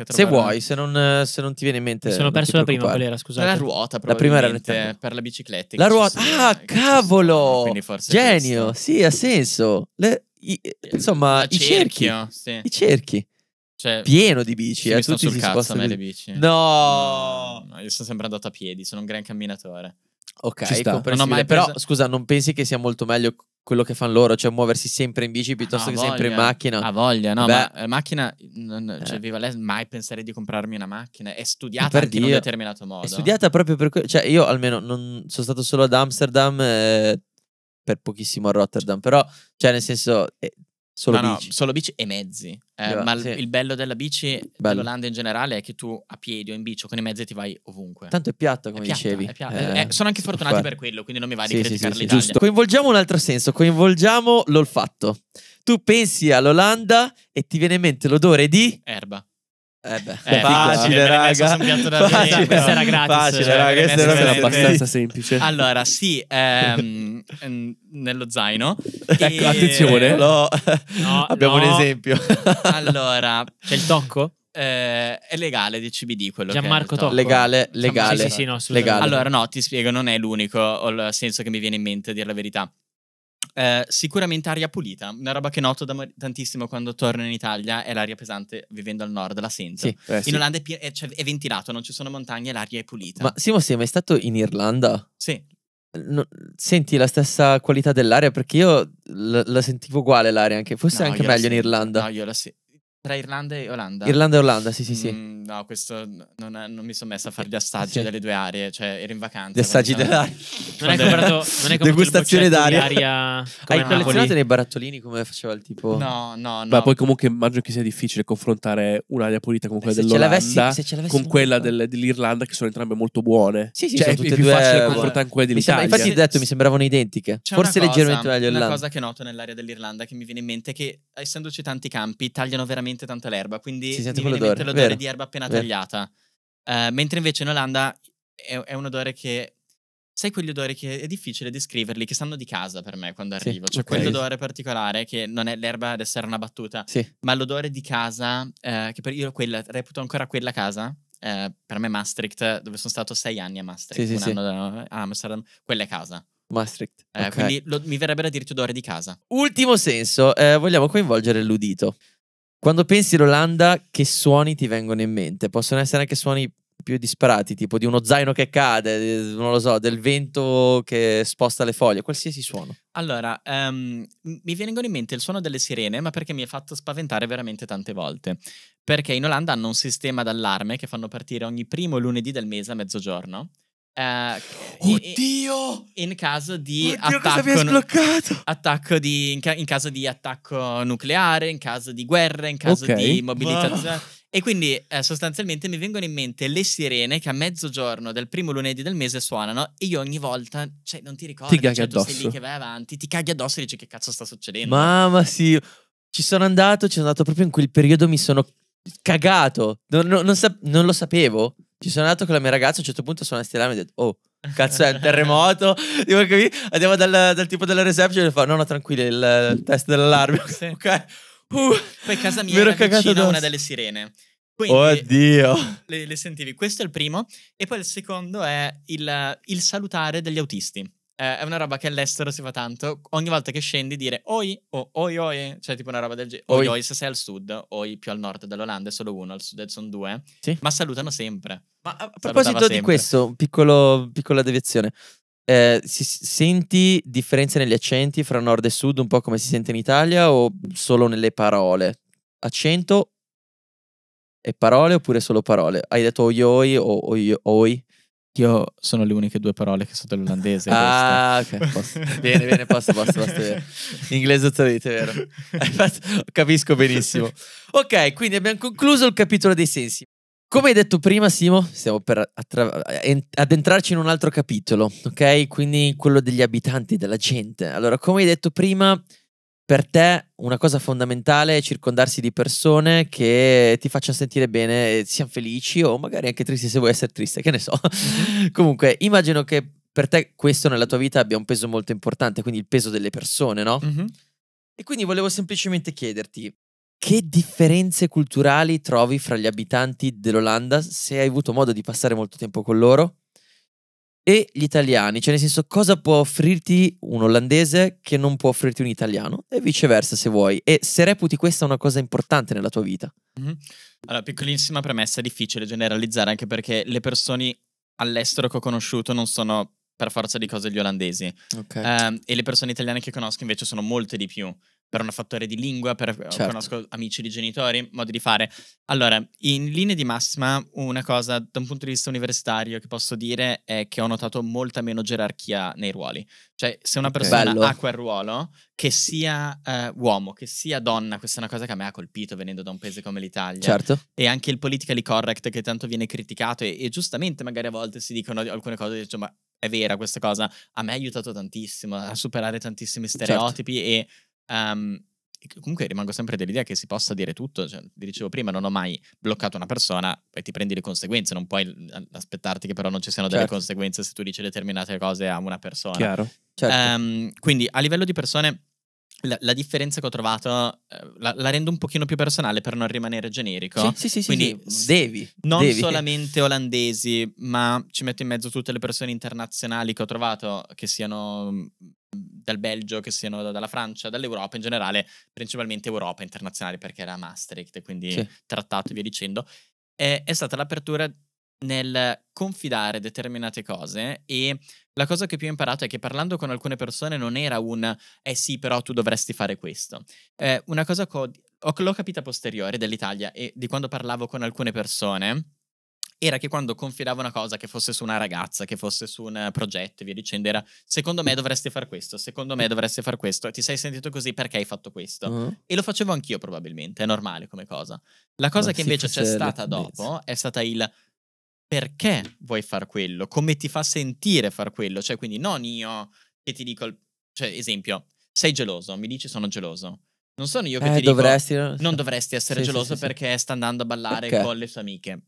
Se vuoi, se non, se non, ti viene in mente. Mi sono perso la prima, qual era? Scusa. La ruota, La prima era per la bicicletta. La ruota. Ah, sono, cavolo! Genio, questo. sì, ha senso. Le, i, insomma, i cerchi. Sì. I cerchi. Cioè, pieno di bici. Eh, mi stanno tutti sul cazzo a me le bici. No! no! Io sono sempre andato a piedi, sono un gran camminatore. Ok, no, mai però scusa, non pensi che sia molto meglio quello che fanno loro, cioè muoversi sempre in bici piuttosto no, ah, che sempre in macchina? Ha ah, voglia, no, Beh. ma eh, macchina, non, cioè, eh. viva lei, mai pensare di comprarmi una macchina, è studiata per anche Dio. in un determinato modo. È studiata proprio per quello, cioè io almeno non sono stato solo ad Amsterdam eh, per pochissimo a Rotterdam, però cioè nel senso eh, Solo no, bici. No, solo bici e mezzi. Eh, yeah, ma sì. il bello della bici dell'Olanda in generale è che tu a piedi o in bici o con i mezzi ti vai ovunque. Tanto è piatta, come è piatta, dicevi. Piatta. Eh, eh, sono anche eh, fortunati fare. per quello, quindi non mi va di sì, criticare sì, sì, Giusto. Coinvolgiamo un altro senso, coinvolgiamo l'olfatto. Tu pensi all'Olanda e ti viene in mente l'odore di... Erba. Eh beh, eh, facile, raga. Facile, questa era gratis. Facile, cioè, raga, questa era, era abbastanza semplice. Allora, sì, ehm, nello zaino. Ecco, e... attenzione. No, abbiamo no. un esempio. allora, c'è il tocco? Eh, è legale di CBD quello Gianmarco che è Legale, legale. Sì, sì, sì, no, legale. Allora, no, ti spiego, non è l'unico, ho il senso che mi viene in mente a dire la verità. Eh, sicuramente aria pulita, una roba che noto da, tantissimo quando torno in Italia è l'aria pesante vivendo al nord, la sento. Sì, eh, in sì. Olanda è, è, cioè, è, ventilato, non ci sono montagne, l'aria è pulita. Ma Simo, sei mai stato in Irlanda? Sì. No, senti la stessa qualità dell'aria? Perché io la, la sentivo uguale l'aria, anche, forse no, anche meglio in Irlanda. No, io la, se- tra Irlanda e Olanda. Irlanda e Olanda, sì, sì, sì. Mm, no, questo non, è, non mi sono messo a fare gli assaggi sì. delle due aree, cioè ero in vacanza. Gli assaggi diciamo. dell'aria. Non hai comprato, non hai Degustazione d'aria. Aria hai collezionato nei barattolini come faceva il tipo? No, no, no. Ma poi comunque immagino che sia difficile confrontare un'aria pulita eh, con quella dell'Olanda se ce con quella del, dell'Irlanda che sono entrambe molto buone. Sì, sì, cioè, sono tutte è più due facile confrontare con quelle dell'Italia. Sembra, infatti ho detto mi sembravano identiche. C'è Forse leggermente meglio È una cosa che noto nell'area dell'Irlanda che mi viene in mente è che essendoci tanti campi tagliano veramente veramente tanto l'erba, quindi si sente l'odore vero. di erba appena vero. tagliata. Uh, mentre invece in Olanda è, è, un odore che... Sai quegli odori che è difficile descriverli, che stanno di casa per me quando arrivo. Sì, cioè okay. quell'odore particolare che non è l'erba ad essere una battuta, sì. ma l'odore di casa, uh, che per io quella, reputo ancora quella casa, eh, per me Maastricht, dove sono stato sei anni a Maastricht, sì, un sì, anno sì. a Amsterdam, quella è casa. Maastricht. Eh, okay. Quindi lo, mi verrebbe da dirti odore di casa. Ultimo senso, eh, vogliamo coinvolgere l'udito. Quando pensi all'Olanda, che suoni ti vengono in mente? Possono essere anche suoni più disparati, tipo di uno zaino che cade, non lo so, del vento che sposta le foglie, qualsiasi suono. Allora, um, mi vengono in mente il suono delle sirene, ma perché mi ha fatto spaventare veramente tante volte. Perché in Olanda hanno un sistema d'allarme che fanno partire ogni primo lunedì del mese a mezzogiorno Uh, Oddio! In, caso di Oddio, attacco, attacco di, in, ca in, caso di attacco nucleare, in caso di guerra, in caso okay. di mobilitazione. Wow. E quindi eh, sostanzialmente mi vengono in mente le sirene che a mezzogiorno del primo lunedì del mese suonano e io ogni volta, cioè, non ti ricordo, ti caghi cioè, addosso. sei lì che vai avanti, ti caghi addosso e dici che cazzo sta succedendo. Mamma sì, ci sono andato, ci sono andato proprio in quel periodo, mi sono cagato, non, non, non, non lo sapevo. Ci sono andato con la mia ragazza, a un certo punto sono a stirare e mi ho detto, oh, cazzo è un terremoto. Dico che andiamo dal, dal, tipo della reception e fa, no, no, tranquilli, il, il test dell'allarme. Sì. ok. Uh, Poi casa mia era vicino da... una delle sirene. Quindi Oddio! Le, le, sentivi. Questo è il primo. E poi il secondo è il, il salutare degli autisti eh, è una roba che all'estero si fa tanto. Ogni volta che scendi dire oi o oh, oi oi, cioè tipo una roba del genere. Oi oi se sei al sud, oi più al nord dell'Olanda è solo uno, al sud sono due. Sì. Ma salutano sempre. Ma eh, a proposito sempre. di questo, piccolo, piccola deviazione. Eh, si, senti differenze negli accenti fra nord e sud, un po' come si sente in Italia o solo nelle parole? Accento e parole oppure solo parole? Hai detto oi, oi, oi? Io sono le uniche due parole che so dell'olandese. ah, ok. Posto. bene, bene, posto, posto, posto. Bene. Inglese o tedesco, vero? Capisco benissimo. Ok, quindi abbiamo concluso il capitolo dei sensi. Come hai detto prima, Simo, stiamo per addentrarci in un altro capitolo, ok? Quindi quello degli abitanti, della gente. Allora, come hai detto prima, per te una cosa fondamentale è circondarsi di persone che ti facciano sentire bene, siano felici o magari anche tristi se vuoi essere triste, che ne so. Comunque, immagino che per te questo nella tua vita abbia un peso molto importante, quindi il peso delle persone, no? Mm -hmm. E quindi volevo semplicemente chiederti che differenze culturali trovi fra gli abitanti dell'Olanda se hai avuto modo di passare molto tempo con loro e gli italiani, cioè nel senso cosa può offrirti un olandese che non può offrirti un italiano e viceversa se vuoi e se reputi questa una cosa importante nella tua vita. Mm-hmm. Allora, piccolissima premessa, difficile generalizzare anche perché le persone all'estero che ho conosciuto non sono per forza di cose gli olandesi okay. um, e le persone italiane che conosco invece sono molte di più per un fattore di lingua, per, eh, certo. conosco amici di genitori, modi di fare. Allora, in linea di massima, una cosa da un punto di vista universitario che posso dire è che ho notato molta meno gerarchia nei ruoli. Cioè, se una persona Bello. ha quel ruolo, che sia eh, uomo, che sia donna, questa è una cosa che a me ha colpito venendo da un paese come l'Italia. Certo. E anche il politically correct che tanto viene criticato e, e giustamente magari a volte si dicono alcune cose, diciamo, è vera questa cosa, a me ha aiutato tantissimo a superare tantissimi certo. stereotipi certo. e Um, comunque rimango sempre dell'idea che si possa dire tutto. Cioè, dicevo prima, non ho mai bloccato una persona, e ti prendi le conseguenze, non puoi eh, aspettarti che però non ci siano certo. delle conseguenze se tu dici determinate cose a una persona. Chiaro. Certo. Um, quindi a livello di persone. La, la differenza che ho trovato eh, la, la, rendo un pochino più personale per non rimanere generico. Sì, sì, sì. Quindi sì, devi. Non devi. solamente olandesi, ma ci metto in mezzo tutte le persone internazionali che ho trovato, che siano dal Belgio, che siano dalla Francia, dall'Europa in generale, principalmente Europa internazionale perché era Maastricht, quindi sì. trattato e via dicendo, è, è stata l'apertura nel confidare determinate cose e la cosa che più ho imparato è che parlando con alcune persone non era un eh sì però tu dovresti fare questo. Eh, una cosa che ho, ho, l'ho capita posteriore dell'Italia e di quando parlavo con alcune persone era che quando confidavo una cosa, che fosse su una ragazza, che fosse su un eh, progetto e via dicendo, era secondo me dovresti fare questo, secondo me dovresti fare questo, e ti sei sentito così perché hai fatto questo. Uh-huh. E lo facevo anch'io probabilmente, è normale come cosa. La cosa Ma che invece c'è stata dopo è stata il perché vuoi far quello, come ti fa sentire far quello, cioè quindi non io che ti dico, cioè esempio, sei geloso, mi dici sono geloso. Non sono io che eh, ti dovresti, dico, eh, non, dovresti essere sì, geloso sì, sì, perché sta andando a ballare okay. con le sue amiche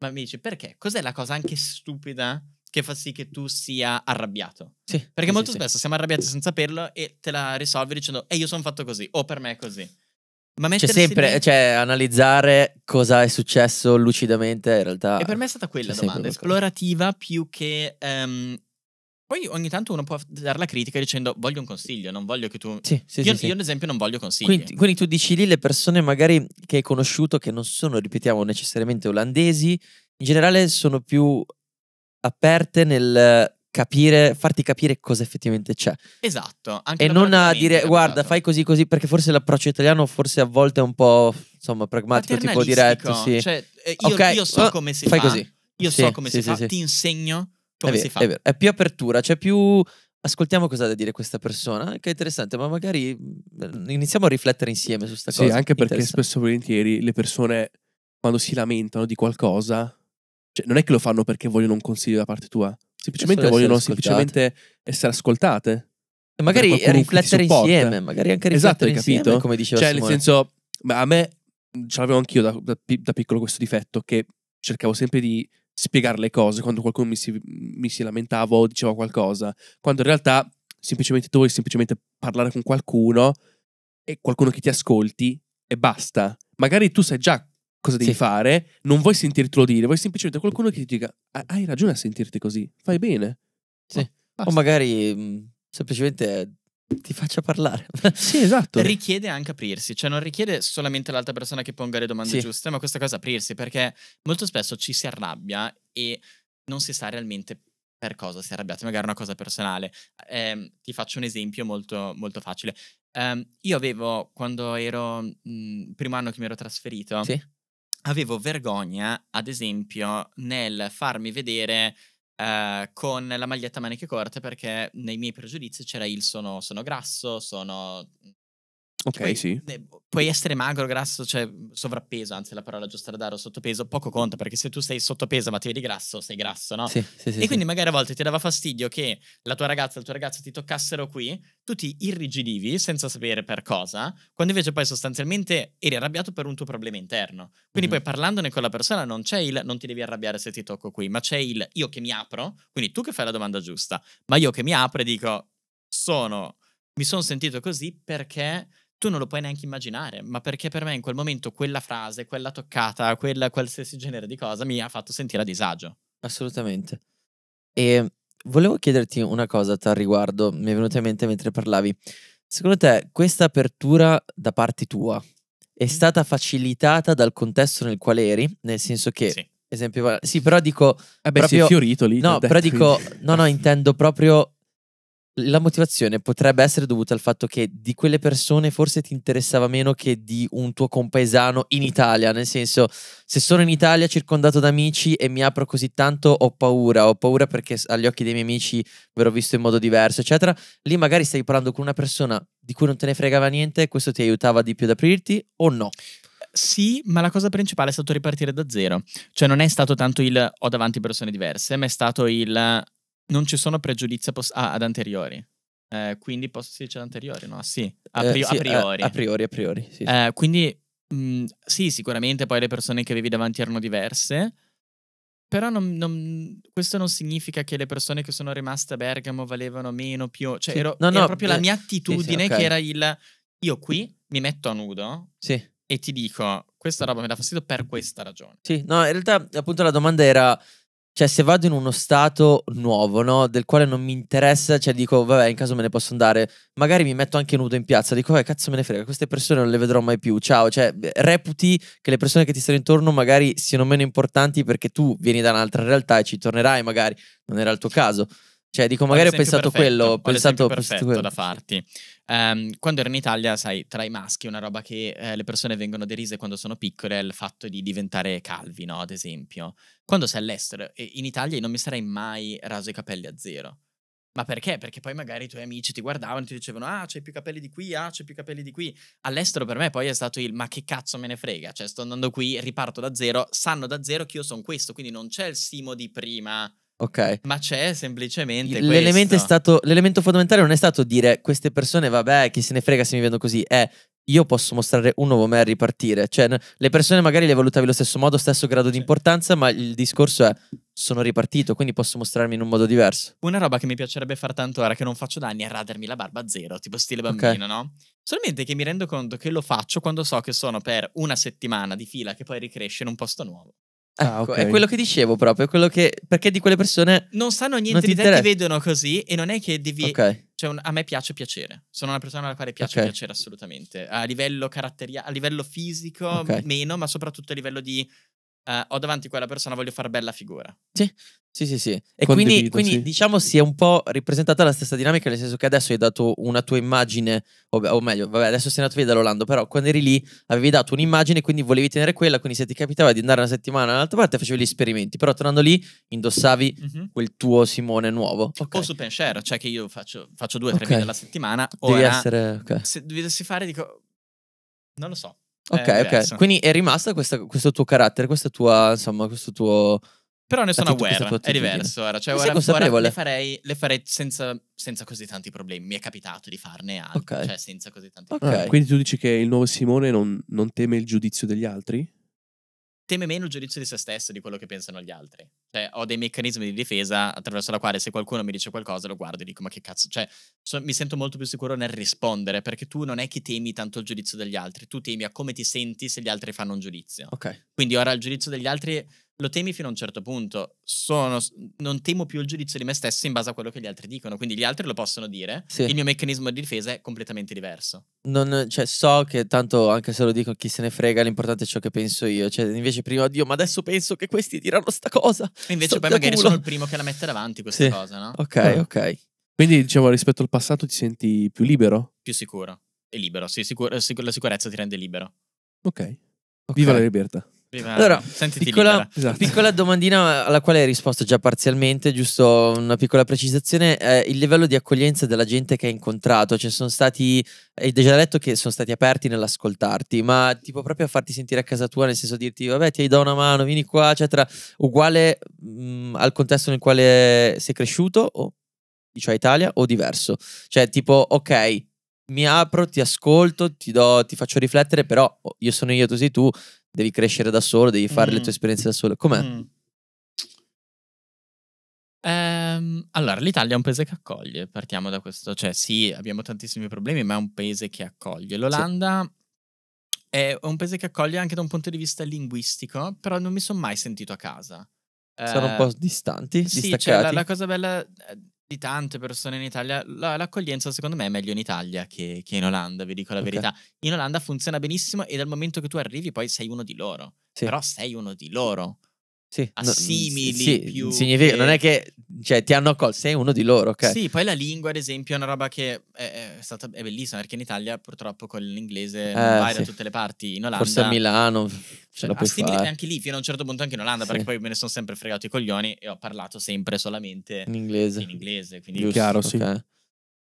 ma mi dici perché? Cos'è la cosa anche stupida che fa sì che tu sia arrabbiato? Sì. Perché sì, molto sì, spesso sì. siamo arrabbiati senza saperlo e te la risolvi dicendo e eh, io sono fatto così o per me è così. Ma cioè sempre, lì... cioè analizzare cosa è successo lucidamente in realtà. E per me è stata quella domanda, esplorativa più che um, poi ogni tanto uno può dare la critica dicendo voglio un consiglio, non voglio che tu... Sì, sì, io, sì, io ad esempio non voglio consigli. Quindi, quindi, tu dici lì le persone magari che hai conosciuto che non sono, ripetiamo, necessariamente olandesi, in generale sono più aperte nel capire, farti capire cosa effettivamente c'è. Esatto. e non a dire guarda esatto. fai così così perché forse l'approccio italiano forse a volte è un po' insomma pragmatico, tipo diretto. Sì. Cioè, eh, io, okay. io so oh, come si fa. fai Così. Io so come si fa, ti insegno come è vero, si fa? È, vero. è più apertura, c'è cioè più ascoltiamo cosa ha da dire questa persona, che è interessante, ma magari mm, iniziamo a riflettere insieme su questa sì, cosa. Sì, anche perché spesso e volentieri le persone quando si lamentano di qualcosa, cioè non è che lo fanno perché vogliono un consiglio da parte tua, semplicemente vogliono semplicemente essere ascoltate. E magari riflettere insieme, magari anche esatto, riflettere esatto, insieme, capito? come diceva Cioè, Simone. nel senso, a me ce l'avevo anch'io da, da, da piccolo questo difetto che cercavo sempre di spiegare le cose quando qualcuno mi si, mi si lamentava o diceva qualcosa, quando in realtà semplicemente tu vuoi semplicemente parlare con qualcuno e qualcuno che ti ascolti e basta. Magari tu sai già cosa devi sì. fare, non vuoi sentirtelo dire, vuoi semplicemente qualcuno che ti dica ah, hai ragione a sentirti così, fai bene. Sì. Ma, oh, o magari mm, semplicemente ti faccia parlare. Sì, esatto. richiede anche aprirsi, cioè non richiede solamente l'altra persona che ponga le domande sì. giuste, ma questa cosa aprirsi, perché molto spesso ci si arrabbia e non si sa realmente per cosa si è arrabbiati, magari una cosa personale. Eh, ti faccio un esempio molto, molto facile. Um, io avevo, quando ero, mh, mhmm, primo anno che mi ero trasferito, sì. avevo vergogna, ad esempio, nel farmi vedere Uh, con la maglietta maniche corte perché nei miei pregiudizi c'era il sono, sono grasso, sono Ok, puoi, sì. Puoi essere magro, grasso, cioè sovrappeso, anzi la parola giusta da dare, o sottopeso, poco conta perché se tu sei sottopeso ma ti vedi grasso, sei grasso, no? Sì, sì, sì, e quindi magari a volte ti dava fastidio che la tua ragazza il tuo ragazzo ti toccassero qui, tu ti irrigidivi senza sapere per cosa, quando invece poi sostanzialmente eri arrabbiato per un tuo problema interno. Quindi mm-hmm. poi parlandone con la persona non c'è il non ti devi arrabbiare se ti tocco qui, ma c'è il io che mi apro, quindi tu che fai la domanda giusta, ma io che mi apro e dico sono, mi sono sentito così perché tu non lo puoi neanche immaginare, ma perché per me in quel momento quella frase, quella toccata, quella qualsiasi genere di cosa mi ha fatto sentire a disagio. Assolutamente. E volevo chiederti una cosa a tal riguardo, mi è venuta in mente mentre parlavi. Secondo te questa apertura da parte tua è mm. stata facilitata dal contesto nel quale eri? Nel senso che... Sì. Esempio, sì, però dico... Eh beh, proprio, si è fiorito lì. No, cioè, però dico... No, no, intendo proprio la motivazione potrebbe essere dovuta al fatto che di quelle persone forse ti interessava meno che di un tuo compaesano in Italia, nel senso se sono in Italia circondato da amici e mi apro così tanto ho paura, ho paura perché agli occhi dei miei amici verrò visto in modo diverso, eccetera. Lì magari stai parlando con una persona di cui non te ne fregava niente, questo ti aiutava di più ad aprirti o no? Sì, ma la cosa principale è stato ripartire da zero. Cioè non è stato tanto il ho davanti persone diverse, ma è stato il non ci sono pregiudizi post- ah, ad anteriori. Eh, quindi posso si c'è ad anteriori, no? Sì, a, eh, pri- eh, sì, a priori. A, a, priori, a priori, sì. sì. Eh, quindi mh, mm, sì, sicuramente poi le persone che avevi davanti erano diverse, però non, non, questo non significa che le persone che sono rimaste a Bergamo valevano meno, più... Cioè, sì. ero, no, no, era proprio la eh, mia attitudine okay. che era il... Io qui mi metto a nudo e ti dico, questa roba mi dà fastidio per questa ragione. Sì, no, in realtà appunto la domanda era cioè, se vado in uno stato nuovo, no? Del quale non mi interessa, cioè dico, vabbè, in caso me ne posso andare. Magari mi metto anche nudo in piazza, dico, vabbè, cazzo me ne frega, queste persone non le vedrò mai più. Ciao, cioè, eh, reputi che le persone che ti stanno intorno magari siano meno importanti perché tu vieni da un'altra realtà e ci tornerai magari. Non era il tuo caso. Cioè, dico, magari ho pensato perfetto, quello, ho pensato perfetto quello. da farti. Um, quando ero in Italia, sai, tra i maschi, una roba che eh, le persone vengono derise quando sono piccole è il fatto di diventare calvi, no? Ad esempio. Quando sei all'estero, in Italia non mi sarei mai raso i capelli a zero. Ma perché? Perché poi magari i tuoi amici ti guardavano e ti dicevano ah c'hai più capelli di qui, ah c'hai più capelli di qui. All'estero per me poi è stato il ma che cazzo me ne frega, cioè sto andando qui, riparto da zero, sanno da zero che io sono questo, quindi non c'è il simo di prima Ok. Ma c'è semplicemente L'elemento, è stato, l'elemento fondamentale non è stato dire queste persone, vabbè, chi se ne frega se mi vedono così, è io posso mostrare un nuovo me a ripartire. Cioè, le persone magari le valutavi allo stesso modo, stesso grado di importanza, ma il discorso è sono ripartito, quindi posso mostrarmi in un modo diverso. Una roba che mi piacerebbe fare tanto ora che non faccio danni è radermi la barba a zero, tipo stile bambino, okay. no? Solamente che mi rendo conto che lo faccio quando so che sono per una settimana di fila che poi ricresce in un posto nuovo. Ah, ecco, ah, okay. è quello che dicevo proprio, che, perché di quelle persone non sanno niente non di te, ti vedono così e non è che devi... Okay. Cioè, a me piace piacere, sono una persona alla quale piace okay. piacere assolutamente, a livello caratteriale, a livello fisico meno, ma soprattutto a livello di... Uh, ho davanti quella persona, voglio fare bella figura. Sì. Sì, sì, sì. E quindi, quindi sì. diciamo si è un po' ripresentata la stessa dinamica, nel senso che adesso hai dato una tua immagine, o, o meglio, vabbè, adesso sei andato via dall'Olanda, però quando eri lì avevi dato un'immagine, quindi volevi tenere quella, quindi se ti capitava di andare una settimana all'altra parte facevi gli esperimenti, però tornando lì indossavi mm-hmm. quel tuo Simone nuovo. Okay. O su pensiero, cioè che io faccio, faccio due o tre okay. video alla settimana. Devi ora, essere... Okay. Se dovessi fare dico... Non lo so. Ok, ok. Quindi è rimasto questo tuo carattere, questa tua, insomma, questo tuo però ne sono aware, è diverso. Ora. Cioè, ora, ora le, farei, le farei senza, senza, così tanti problemi. Mi è capitato di farne altre, okay. cioè senza così tanti okay. problemi. Quindi tu dici che il nuovo Simone non, non, teme il giudizio degli altri? Teme meno il giudizio di se stesso di quello che pensano gli altri. Cioè, ho dei meccanismi di difesa attraverso la quale se qualcuno mi dice qualcosa lo guardo e dico ma che cazzo... Cioè, so, mi sento molto più sicuro nel rispondere perché tu non è che temi tanto il giudizio degli altri, tu temi a come ti senti se gli altri fanno un giudizio. Ok. Quindi ora il giudizio degli altri lo temi fino a un certo punto. Sono, non temo più il giudizio di me stesso in base a quello che gli altri dicono. Quindi gli altri lo possono dire. Sì. Il mio meccanismo di difesa è completamente diverso. Non, cioè, so che tanto, anche se lo dico, chi se ne frega, l'importante è ciò che penso io. Cioè, invece prima, oddio, ma adesso penso che questi diranno sta cosa. E invece Sto poi magari culo. sono il primo che la mette davanti questa sì. cosa, no? Ok, ah. ok. Quindi, diciamo, rispetto al passato ti senti più libero? Più sicuro. E libero, sì, sicuro, la sicurezza ti rende libero. Ok. okay. Viva la libertà. Viva, allora, piccola, esatto. piccola, domandina alla quale hai risposto già parzialmente, giusto una piccola precisazione, eh, il livello di accoglienza della gente che hai incontrato, cioè sono stati, hai già detto che sono stati aperti nell'ascoltarti, ma tipo proprio a farti sentire a casa tua, nel senso di dirti vabbè ti do una mano, vieni qua, eccetera, uguale mh, mm, al contesto nel quale sei cresciuto, o, cioè Italia, o diverso? Cioè tipo ok, mi apro, ti ascolto, ti, do, ti faccio riflettere, però oh, io sono io, tu sei tu, devi crescere da solo, devi fare mm. le tue esperienze da solo. Com'è? Mm. Ehm, allora, l'Italia è un paese che accoglie, partiamo da questo, cioè sì, abbiamo tantissimi problemi, ma è un paese che accoglie. L'Olanda sì. è un paese che accoglie anche da un punto di vista linguistico, però non mi sono mai sentito a casa. Sono eh, un po' distanti, sì, Cioè, la, la cosa bella eh, di tante persone in Italia, la, l'accoglienza secondo me è meglio in Italia che, che in Olanda, vi dico la okay. verità. In Olanda funziona benissimo e dal momento che tu arrivi poi sei uno di loro, sì. però sei uno di loro sì. assimili sì, più significa, che... non è che cioè, ti hanno accolto sei uno di loro ok? sì poi la lingua ad esempio è una roba che è, è, stata, è bellissima perché in Italia purtroppo con l'inglese eh, vai sì. da tutte le parti in Olanda forse a Milano cioè, ce la puoi assimili, fare anche lì fino a un certo punto anche in Olanda sì. perché poi me ne sono sempre fregato i coglioni e ho parlato sempre solamente in inglese in inglese quindi Giusto, chiaro okay. sì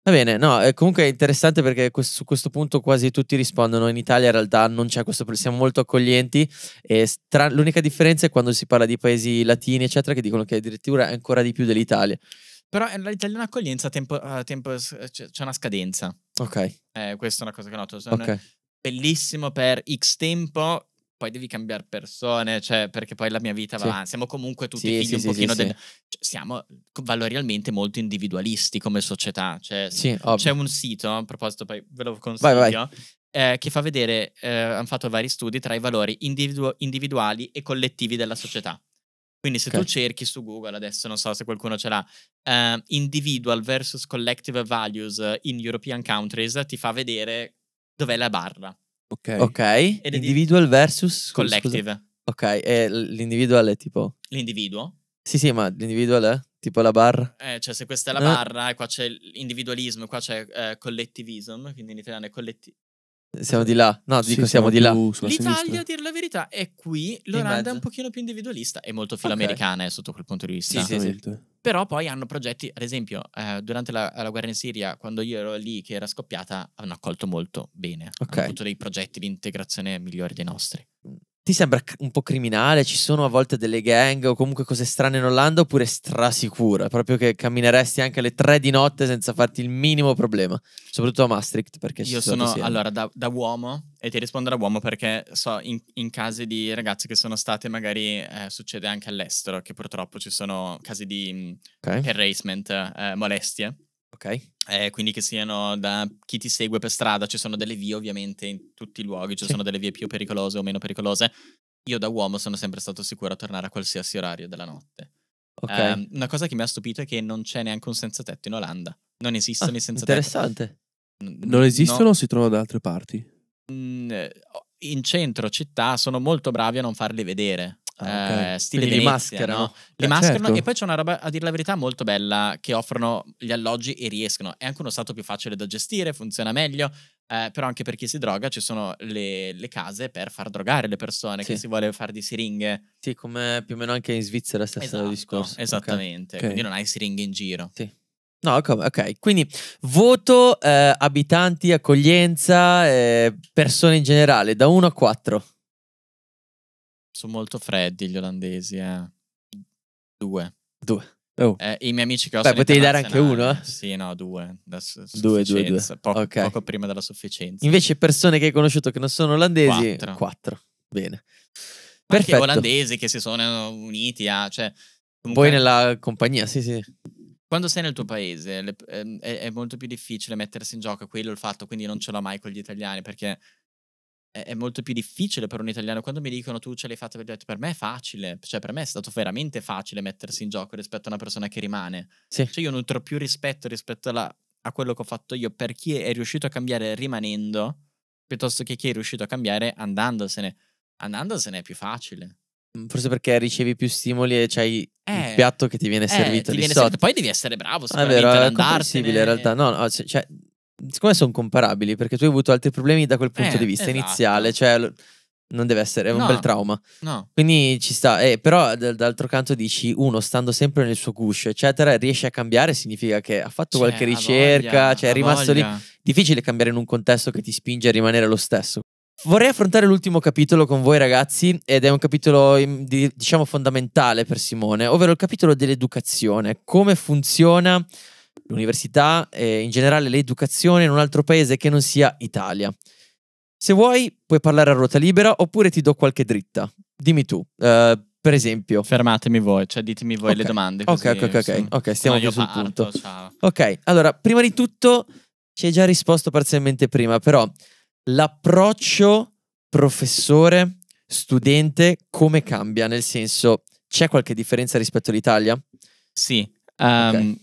Va bene, no, eh, comunque è interessante perché su questo punto quasi tutti rispondono. In Italia in realtà non c'è questo problema, siamo molto accoglienti. Stra- l'unica differenza è quando si parla di paesi latini, eccetera, che dicono che addirittura è ancora di più dell'Italia. Però eh, l'italiana accoglienza tempo, tempo, c'è una scadenza. Ok. Eh, questa è una cosa che noto. Sono okay. Bellissimo per X tempo, poi devi cambiare persone, cioè, perché poi la mia vita va sì. Siamo comunque tutti sì, figli sì, un pochino del... Cioè, siamo valorialmente molto individualisti come società. Cioè, c'è un sito, a proposito, poi ve lo consiglio, vai, vai. Eh, che fa vedere, eh, hanno fatto vari studi tra i valori individu- individuali e collettivi della società. Quindi se okay. tu cerchi su Google, adesso non so se qualcuno ce l'ha, uh, individual versus collective values in European countries, ti fa vedere dov'è la barra. Ok. Ok. Ed individual versus... Collective. Scusa. Ok, e l'individual è tipo... L'individuo? Sì, sì, ma l'individual è tipo la barra. Eh, cioè se questa è la no. Eh. barra e qua c'è l'individualismo, qua c'è eh, collettivism, quindi in italiano è colletti siamo di là. No, dico sì, siamo, siamo di là. L'Italia, a dire la verità, è qui. L'Olanda è un pochino più individualista. È molto filoamericana okay. Eh, sotto quel punto di vista. Sì, sì, sì. Però poi hanno progetti, ad esempio, eh, durante la, la, guerra in Siria, quando io ero lì che era scoppiata, hanno accolto molto bene. Okay. Hanno avuto dei progetti di integrazione migliori dei nostri ti sembra un po' criminale? Ci sono a volte delle gang o comunque cose strane in Olanda oppure strasicura? Proprio che cammineresti anche alle tre di notte senza farti il minimo problema, soprattutto a Maastricht perché Io sono, sono allora da, da, uomo e ti rispondo da uomo perché so in, in casi di ragazze che sono state magari eh, succede anche all'estero che purtroppo ci sono casi di mm, okay. harassment, eh, molestie Ok. Eh, quindi che siano da chi ti segue per strada, ci sono delle vie ovviamente in tutti i luoghi, ci sono delle vie più pericolose o meno pericolose. Io da uomo sono sempre stato sicuro a tornare a qualsiasi orario della notte. Okay. Um, una cosa che mi ha stupito è che non c'è neanche un senza tetto in Olanda. Non esistono ah, i senza tetto. Interessante. non esistono o si trovano da altre parti? Eh, in centro città sono molto bravi a non farli vedere. Ah, okay. eh, stile Venezia, li mascherano. No? Li cioè, mascherano certo. e poi c'è una roba, a dire la verità, molto bella che offrono gli alloggi e riescono. È anche uno stato più facile da gestire, funziona meglio, eh, però anche per chi si droga ci sono le, le case per far drogare le persone, sì. che si vuole fare di siringhe. Sì, come più o meno anche in Svizzera stesso esatto, discorso. Esattamente, okay. quindi okay. non hai siringhe in giro. Sì. No, ok, quindi voto eh, abitanti, accoglienza, eh, persone in generale, da 1 a 4 sono molto freddi gli olandesi, eh. Due. Due. Oh. Eh, I miei amici che ho Beh, potevi dare anche uno? Sì, no, due. Due, due, due. Poco, okay. poco prima della sufficienza. Invece persone che hai conosciuto che non sono olandesi? Quattro. Quattro. Bene. Ma Perfetto. olandesi che si sono uniti a... Cioè, comunque... Poi nella compagnia, sì, sì. Quando sei nel tuo paese le, eh, è, molto più difficile mettersi in gioco quello il fatto, quindi non ce l'ho mai con gli italiani perché è molto più difficile per un italiano. Quando mi dicono tu ce l'hai fatta, per me è facile, cioè per me è stato veramente facile mettersi in gioco rispetto a una persona che rimane. Sì. Cioè io nutro più rispetto rispetto alla, a quello che ho fatto io per chi è riuscito a cambiare rimanendo piuttosto che chi è riuscito a cambiare andandosene. Andandosene è più facile. Mm, forse perché ricevi più stimoli e c'hai eh, il piatto che ti viene eh, servito ti viene servito. Poi devi essere bravo, sicuramente, ah, è vero, è andarsene. in realtà. No, no cioè, Siccome sono comparabili, perché tu hai avuto altri problemi da quel punto eh, di vista esatto. iniziale, cioè non deve essere, è un no, bel trauma. No. Quindi ci sta, eh, però d'altro canto dici uno stando sempre nel suo guscio, eccetera, riesce a cambiare, significa che ha fatto qualche ricerca, voglia, cioè è rimasto voglia. lì. Difficile cambiare in un contesto che ti spinge a rimanere lo stesso. Vorrei affrontare l'ultimo capitolo con voi ragazzi ed è un capitolo diciamo fondamentale per Simone, ovvero il capitolo dell'educazione, come funziona l'università e in generale l'educazione in un altro paese che non sia Italia. Se vuoi puoi parlare a ruota libera oppure ti do qualche dritta. Dimmi tu. Uh, per esempio. Fermatemi voi, cioè ditemi voi okay. le domande. Così, ok, ok, ok. Sì. okay stiamo no, sul parto, punto. Ciao. Ok, allora, prima di tutto, ci hai già risposto parzialmente prima, però l'approccio professore, studente, come cambia? Nel senso, c'è qualche differenza rispetto all'Italia? Sì. Um, okay.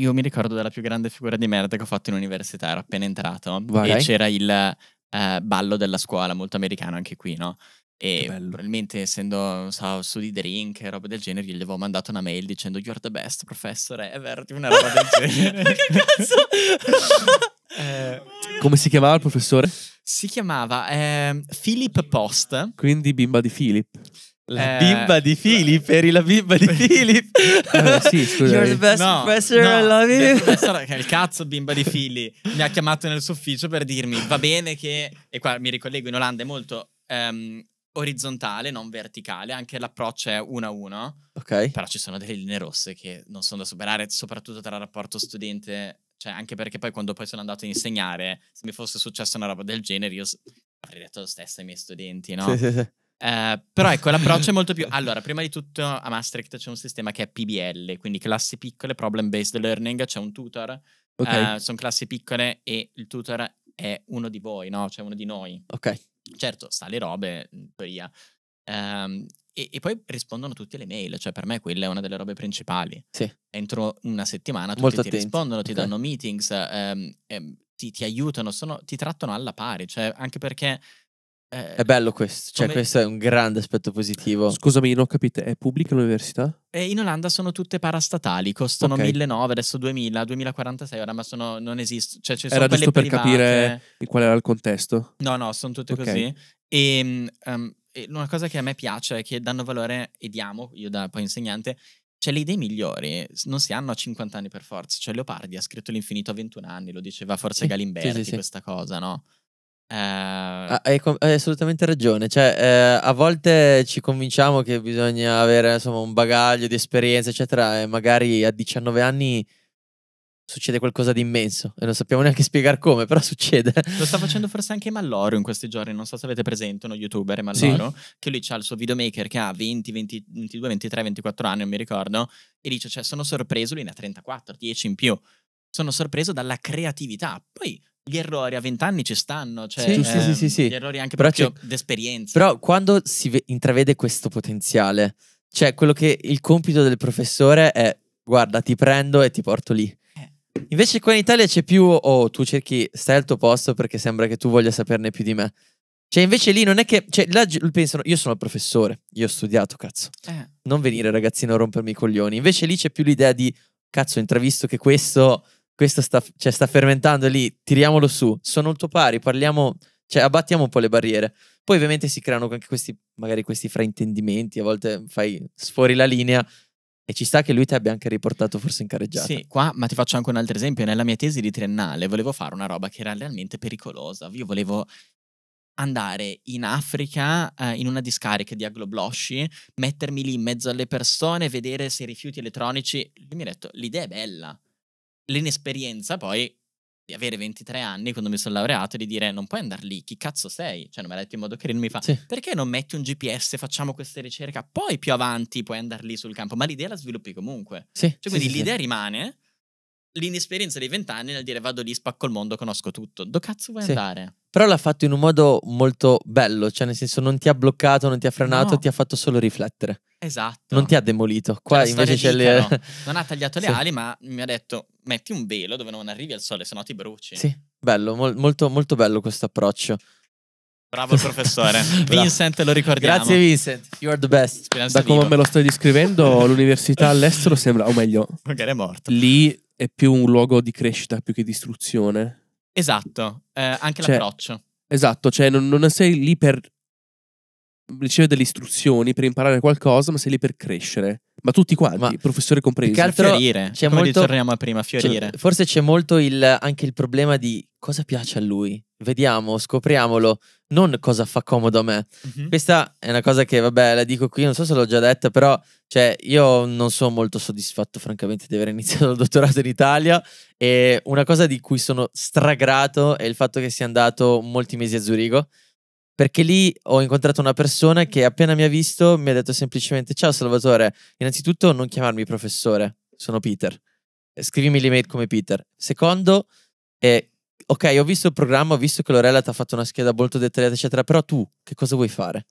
Io mi ricordo della più grande figura di merda che ho fatto in università, ero appena entrato Vai. e c'era il eh, ballo della scuola, molto americano anche qui, no? E probabilmente essendo so, su di drink e roba del genere, gli avevo mandato una mail dicendo You're the best, professor ever, di una roba del genere. che cazzo? eh, Come si chiamava il professore? Si chiamava eh, Philip Post. Quindi bimba di Philip. La eh, bimba di Philip, eri la bimba di Philip. sì, scusa. You're the best no, professor, no, I love you. che il cazzo bimba di Philip, mi ha chiamato nel suo ufficio per dirmi, va bene che, e qua mi ricollego, in Olanda è molto um, orizzontale, non verticale, anche l'approccio è uno a uno. Ok. Però ci sono delle linee rosse che non sono da superare, soprattutto tra rapporto studente, cioè anche perché poi quando poi sono andato a insegnare, se mi fosse successa una roba del genere, io avrei detto lo stesso ai miei studenti, no? Sì, sì, sì. Eh, però ecco, l'approccio è molto più... Allora, prima di tutto a Maastricht c'è un sistema che è PBL, quindi classi piccole, problem-based learning, c'è un tutor, okay. uh, eh, sono classi piccole e il tutor è uno di voi, no? Cioè uno di noi. Ok. Certo, sa le robe, in teoria. Um, e, e, poi rispondono tutte le mail, cioè per me quella è una delle robe principali. Sì. Entro una settimana tutti Molto ti attenti. rispondono, ti okay. danno meetings, um, um, ti, ti, aiutano, sono, ti trattano alla pari, cioè anche perché eh, È bello questo, cioè come- questo è un grande aspetto positivo. Eh, scusami, non ho capito, è pubblica l'università? Eh, in Olanda sono tutte parastatali, costano Ok. 1.900, adesso 2.000, 2.046 ora, ma sono, non esistono. Cioè, ci sono Era quelle giusto per private. capire qual era il contesto. No, no, sono tutte Ok. così. E, mm, ehm, e una cosa che a me piace è che danno valore e diamo, io da poi insegnante, cioè le idee migliori non si hanno a 50 anni per forza. Cioè Leopardi ha scritto l'infinito a 21 anni, lo diceva forse Sì, sì, Galimberti sì. questa cosa, no? Eh... Ah, hai, hai, assolutamente ragione. Cioè, eh, a volte ci convinciamo che bisogna avere insomma, un bagaglio di esperienza, eccetera, e magari a 19 anni succede qualcosa di immenso e non sappiamo neanche spiegare come, però succede. Lo sta facendo forse anche Malloro in questi giorni, non so se avete presente uno youtuber, Malloro, sì. che lui ha il suo videomaker che ha 20, 20, 22, 23, 24 anni, non mi ricordo, e dice, cioè, sono sorpreso, lui ne ha 34, 10 in più. Sono sorpreso dalla creatività. Poi gli errori a vent'anni ci stanno, cioè sì, sì, ehm, sì, sì, gli errori anche proprio d'esperienza. Però quando si intravede questo potenziale, cioè quello che il compito del professore è guarda ti prendo e ti porto lì. Eh. Invece qua in Italia c'è più oh tu cerchi stai al tuo posto perché sembra che tu voglia saperne più di me. Cioè invece lì non è che cioè là pensano io sono il professore, io ho studiato cazzo. Eh. Non venire ragazzino a rompermi i coglioni. Invece lì c'è più l'idea di cazzo ho intravisto che questo questo sta, cioè, sta fermentando lì, tiriamolo su, sono il tuo pari, parliamo, cioè abbattiamo un po' le barriere. Poi ovviamente si creano anche questi, magari questi fraintendimenti, a volte fai sfori la linea, e ci sta che lui ti abbia anche riportato forse in careggiata. Sì, qua, ma ti faccio anche un altro esempio. Nella mia tesi di triennale volevo fare una roba che era realmente pericolosa. Io volevo andare in Africa eh, in una discarica di agloblosci, mettermi lì in mezzo alle persone, vedere se i rifiuti elettronici... Lui mi ha detto, l'idea è bella, l'inesperienza poi di avere 23 anni quando mi sono laureato di dire non puoi andare lì, chi cazzo sei? Cioè non mi ha detto in modo carino, mi fa sì. perché non metti un GPS, facciamo queste ricerche, poi più avanti puoi andare lì sul campo, ma l'idea la sviluppi comunque. Sì, cioè, sì, quindi sì, l'idea rimane, l'inesperienza dei 20 anni nel dire vado lì, spacco il mondo, conosco tutto. Dove cazzo vuoi andare? Però l'ha fatto in un modo molto bello, cioè nel senso non ti ha bloccato, non ti ha frenato, no. ti ha fatto solo riflettere. Esatto. Non ti ha demolito. Qua cioè, invece c'è le... Non ha tagliato le sì. ali, ma mi ha detto metti un velo dove non arrivi al sole, sennò ti bruci. Sì, bello, mol- molto, molto bello questo approccio. Bravo il professore. Vincent, lo ricordiamo. Grazie Vincent, you are the best. Speranza da come vivo. me lo stai descrivendo, l'università all'estero sembra, o meglio, magari è morto. Lì è più un luogo di crescita più che di istruzione. Esatto, eh, anche cioè, l'approccio. Esatto, cioè non, non, sei lì per ricevere delle istruzioni, per imparare qualcosa, ma sei lì per crescere. Ma tutti quanti, ma professore compreso. che altro, fiorire. C'è Come molto, ritorniamo a prima, fiorire. C'è, forse c'è molto il, anche il problema di cosa piace a lui. Vediamo, scopriamolo, non cosa fa comodo a me. Mm-hmm. Questa è una cosa che, vabbè, la dico qui, non so se l'ho già detta, però, cioè, io non sono molto soddisfatto, francamente, di aver iniziato il dottorato in Italia. E una cosa di cui sono stragrato è il fatto che sia andato molti mesi a Zurigo perché lì ho incontrato una persona che appena mi ha visto mi ha detto semplicemente ciao Salvatore, innanzitutto non chiamarmi professore, sono Peter, scrivimi l'email come Peter. Secondo, eh, ok, ho visto il programma, ho visto che Lorella ti ha fatto una scheda molto dettagliata, eccetera, però tu che cosa vuoi fare?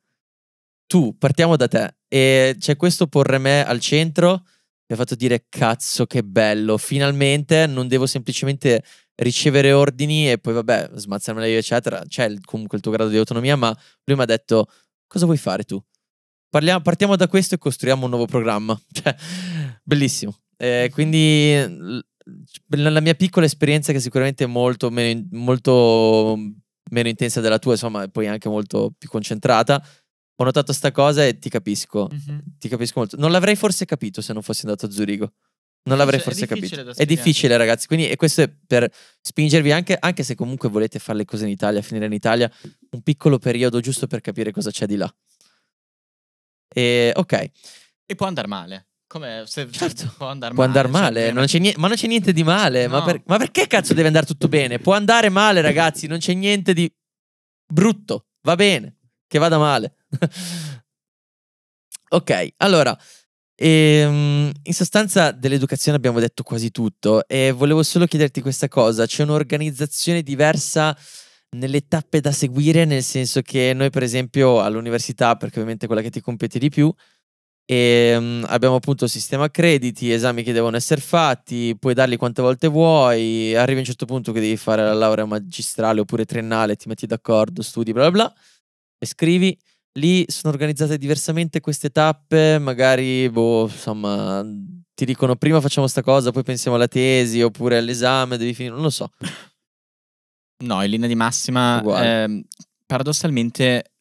Tu, partiamo da te. E c'è questo porre me al centro mi ha fatto dire cazzo che bello, finalmente non devo semplicemente ricevere ordini e poi vabbè smazzarmela io eccetera, c'è comunque il tuo grado di autonomia, ma lui mi ha detto cosa vuoi fare tu? Parliamo, partiamo da questo e costruiamo un nuovo programma, cioè, bellissimo. Eh, quindi la mia piccola esperienza che sicuramente è molto meno, molto meno intensa della tua, insomma, e poi anche molto più concentrata, ho notato sta cosa e ti capisco. Mm-hmm. Ti capisco molto. Non l'avrei forse capito se non fossi andato a Zurigo. Non l'avrei cioè, forse è capito. È difficile, ragazzi. Quindi, e questo è per spingervi anche, anche se comunque volete fare le cose in Italia, finire in Italia, un piccolo periodo giusto per capire cosa c'è di là. E ok. E può andare male. Come se certo. può andare può male, andar male. Cioè, non niente, ma non c'è niente di male. No. Ma, per, ma perché cazzo deve andare tutto bene? Può andare male, ragazzi. Non c'è niente di brutto. Va bene che vada male. ok, allora, ehm, in sostanza dell'educazione abbiamo detto quasi tutto e volevo solo chiederti questa cosa, c'è un'organizzazione diversa nelle tappe da seguire, nel senso che noi per esempio all'università, perché ovviamente è quella che ti compete di più, e, ehm, abbiamo appunto il sistema crediti, esami che devono essere fatti, puoi darli quante volte vuoi, arrivi a un certo punto che devi fare la laurea magistrale oppure triennale, ti metti d'accordo, studi, bla bla bla e scrivi. Lì sono organizzate diversamente queste tappe, magari, boh, insomma, ti dicono prima facciamo questa cosa, poi pensiamo alla tesi oppure all'esame, devi finire, non lo so. No, in linea di massima, eh, paradossalmente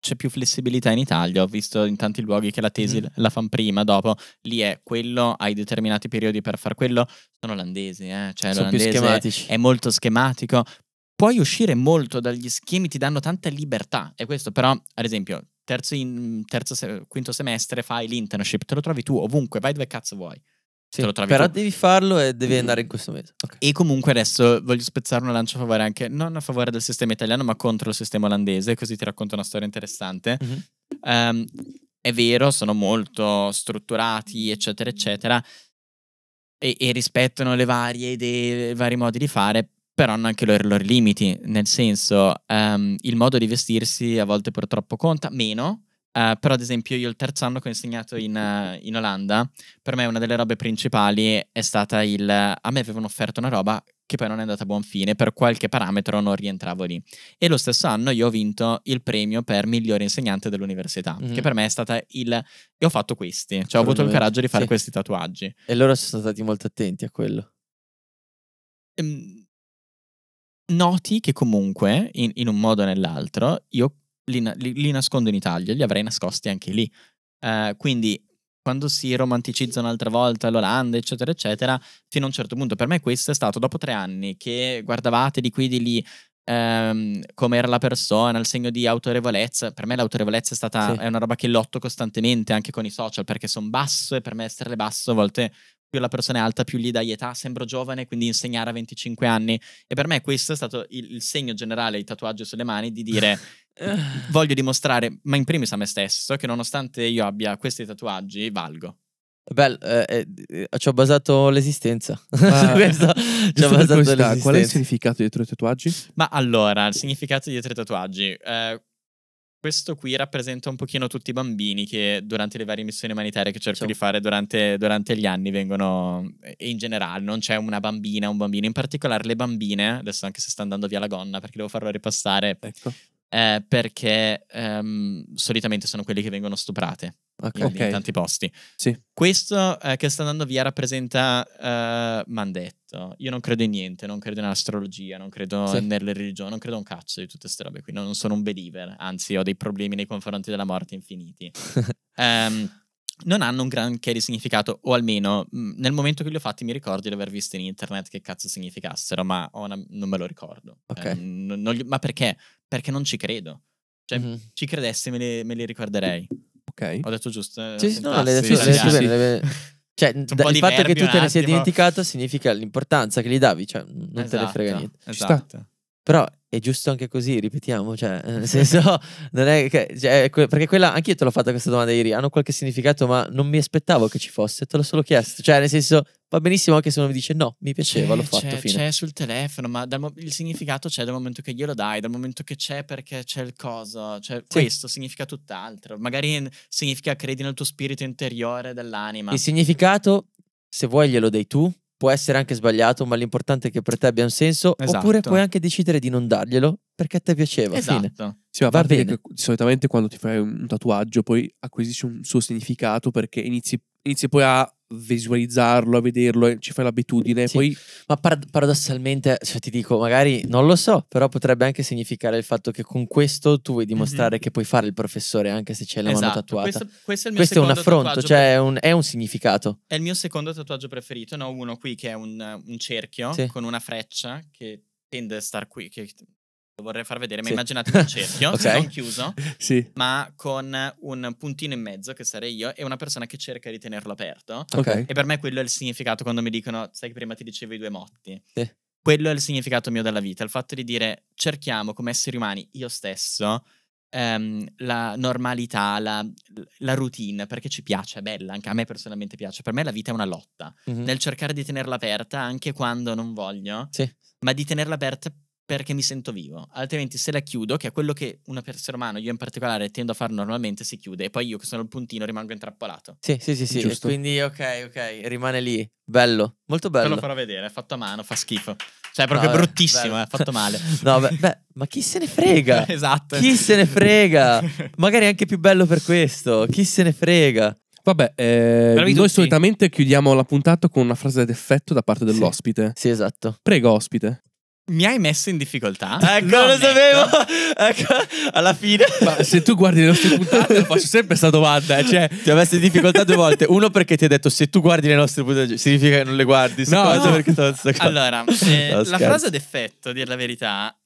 c'è più flessibilità in Italia. Ho visto in tanti luoghi che la tesi mm. la fanno prima, dopo lì è quello, hai determinati periodi per far quello. Sono olandesi, eh? cioè, sono più schematici. È molto schematico puoi uscire molto dagli schemi, ti danno tanta libertà. E questo però, ad esempio, terzo, in, terzo se, quinto semestre fai l'internship, te lo trovi tu ovunque, vai dove cazzo vuoi. Sì, però tu. devi farlo e devi mm. andare in questo mese. Okay. E comunque adesso voglio spezzare una lancia a favore anche, non a favore del sistema italiano, ma contro il sistema olandese, così ti racconto una storia interessante. Mm-hmm. Um, è vero, sono molto strutturati, eccetera, eccetera, e, e rispettano le varie idee, i vari modi di fare, però hanno anche i loro, loro, limiti, nel senso um, il modo di vestirsi a volte purtroppo conta, meno, Uh, però ad esempio io il terzo anno che ho insegnato in, uh, in, Olanda, per me una delle robe principali è stata il... Uh, a me avevano offerto una roba che poi non è andata a buon fine, per qualche parametro non rientravo lì. E lo stesso anno io ho vinto il premio per migliore insegnante dell'università, mm-hmm. che per me è stata il... E ho fatto questi, cioè ho avuto il coraggio di fare sì. questi tatuaggi. E loro sono stati molto attenti a quello. Um, noti che comunque, in, in un modo o nell'altro, io li, li, li, nascondo in Italia, li avrei nascosti anche lì. Uh, quindi quando si romanticizza un'altra volta l'Olanda, eccetera, eccetera, fino a un certo punto, per me questo è stato dopo tre anni che guardavate di qui, di lì, Um, come era la persona, il segno di autorevolezza. Per me l'autorevolezza è stata sì. è una roba che lotto costantemente anche con i social, perché sono basso e per me essere basso a volte più la persona è alta, più gli dai età, sembro giovane, quindi insegnare a 25 anni. E per me questo è stato il, il segno generale, il tatuaggio sulle mani, di dire eh. voglio dimostrare, ma in primis a me stesso, che nonostante io abbia questi tatuaggi, valgo. Beh, eh, eh, eh ci ho basato l'esistenza. Ah, questo, ci ho basato l'esistenza. Qual è il significato dietro i tatuaggi? Ma allora, il significato dietro i tatuaggi... Eh, questo qui rappresenta un pochino tutti i bambini che durante le varie missioni umanitarie che cerco Ciao. di fare durante, durante, gli anni vengono e in generale, non c'è una bambina, un bambino, in particolare le bambine, adesso anche se sta andando via la gonna perché devo farlo ripassare, ecco eh, perché ehm, solitamente sono quelli che vengono stuprate okay. In, okay. in, tanti posti. Sì. Questo eh, che sta andando via rappresenta, eh, mi io non credo in niente, non credo nell'astrologia, non credo sì. nelle religioni, non credo un cazzo di tutte queste robe qui, non sono un believer, anzi ho dei problemi nei confronti della morte infiniti. um, non hanno un granché di significato, o almeno mm, nel momento che li ho fatti mi ricordo di aver visto in internet che cazzo significassero, ma una, non me lo ricordo. Okay. Eh, non, non, ma perché perché non ci credo. Cioè, mm-hmm. ci credessi me le, me le, ricorderei. Ok. Ho detto giusto? Eh, sì, sì, no, ah, le sì, sì, sì, Cioè, d- il fatto che tu te ne sia dimenticato significa l'importanza che gli davi, cioè non esatto, te ne esatto, frega niente. Esatto. Però è giusto anche così, ripetiamo, cioè, eh, nel senso, non è che, cioè, perché quella, anche io te l'ho fatta questa domanda ieri, hanno qualche significato, ma non mi aspettavo che ci fosse, te l'ho solo chiesto, cioè, nel senso, va benissimo anche se uno mi dice no, mi piaceva, eh, l'ho fatto, c'è, fine. C'è sul telefono, ma dal, il significato c'è dal momento che glielo dai, dal momento che c'è perché c'è il coso, cioè, sì. questo significa tutt'altro, magari significa credi nel tuo spirito interiore dell'anima. Il significato, se vuoi glielo dai tu, può essere anche sbagliato, ma l'importante è che per te abbia un senso, esatto. oppure puoi anche decidere di non darglielo perché a te piaceva. Esatto. Fine. Sì, ma Va bene. Che solitamente quando ti fai un tatuaggio poi acquisisci un suo significato perché inizi, inizi poi a visualizzarlo, a vederlo, eh, ci fai l'abitudine. Sì. Poi... Ma parad paradossalmente, cioè, ti dico, magari non lo so, però potrebbe anche significare il fatto che con questo tu vuoi dimostrare mm -hmm. che puoi fare il professore anche se c'è la esatto. mano tatuata. Questo, questo è, questo è un affronto, cioè è un, è un, significato. È il mio secondo tatuaggio preferito, no? uno qui che è un, un cerchio sì. con una freccia che tende a star qui, che vorrei far vedere, ma sì. immaginate un cerchio, okay. non chiuso, sì. ma con un puntino in mezzo, che sarei io, e una persona che cerca di tenerlo aperto. Okay. E per me quello è il significato quando mi dicono, sai che prima ti dicevo i due motti. Sì. Quello è il significato mio della vita, il fatto di dire cerchiamo come esseri umani, io stesso, ehm, la normalità, la, la, routine, perché ci piace, è bella, anche a me personalmente piace. Per me la vita è una lotta, mm-hmm. nel cercare di tenerla aperta anche quando non voglio, ma di tenerla aperta perché mi sento vivo, altrimenti se la chiudo, che è quello che un essere umano, io in particolare, tendo a fare normalmente, si chiude e poi io che sono il puntino rimango intrappolato. Sì, sì, sì, sì. Giusto. Quindi ok, ok, rimane lì. Bello, molto bello. Te lo farò vedere, è fatto a mano, fa schifo. Cioè, è proprio no, eh, bruttissimo, è fatto male. no, beh, beh, ma chi se ne frega? esatto. Chi se ne frega? Magari è anche più bello per questo, chi se ne frega? Vabbè, eh, noi tutti. solitamente chiudiamo la puntata con una frase d'effetto da parte dell'ospite. Sì, sì esatto. Prego, ospite. Mi hai messo in difficoltà. Ecco, lo, lo sapevo. Ecco, alla fine. Ma se tu guardi le nostre puntate, faccio sempre questa domanda. Eh, cioè... Ti ho messo in difficoltà due volte. Uno perché ti ha detto se tu guardi le nostre puntate, significa che non le guardi. No, no. Perché allora, eh, no, la frase d'effetto, a dire la verità,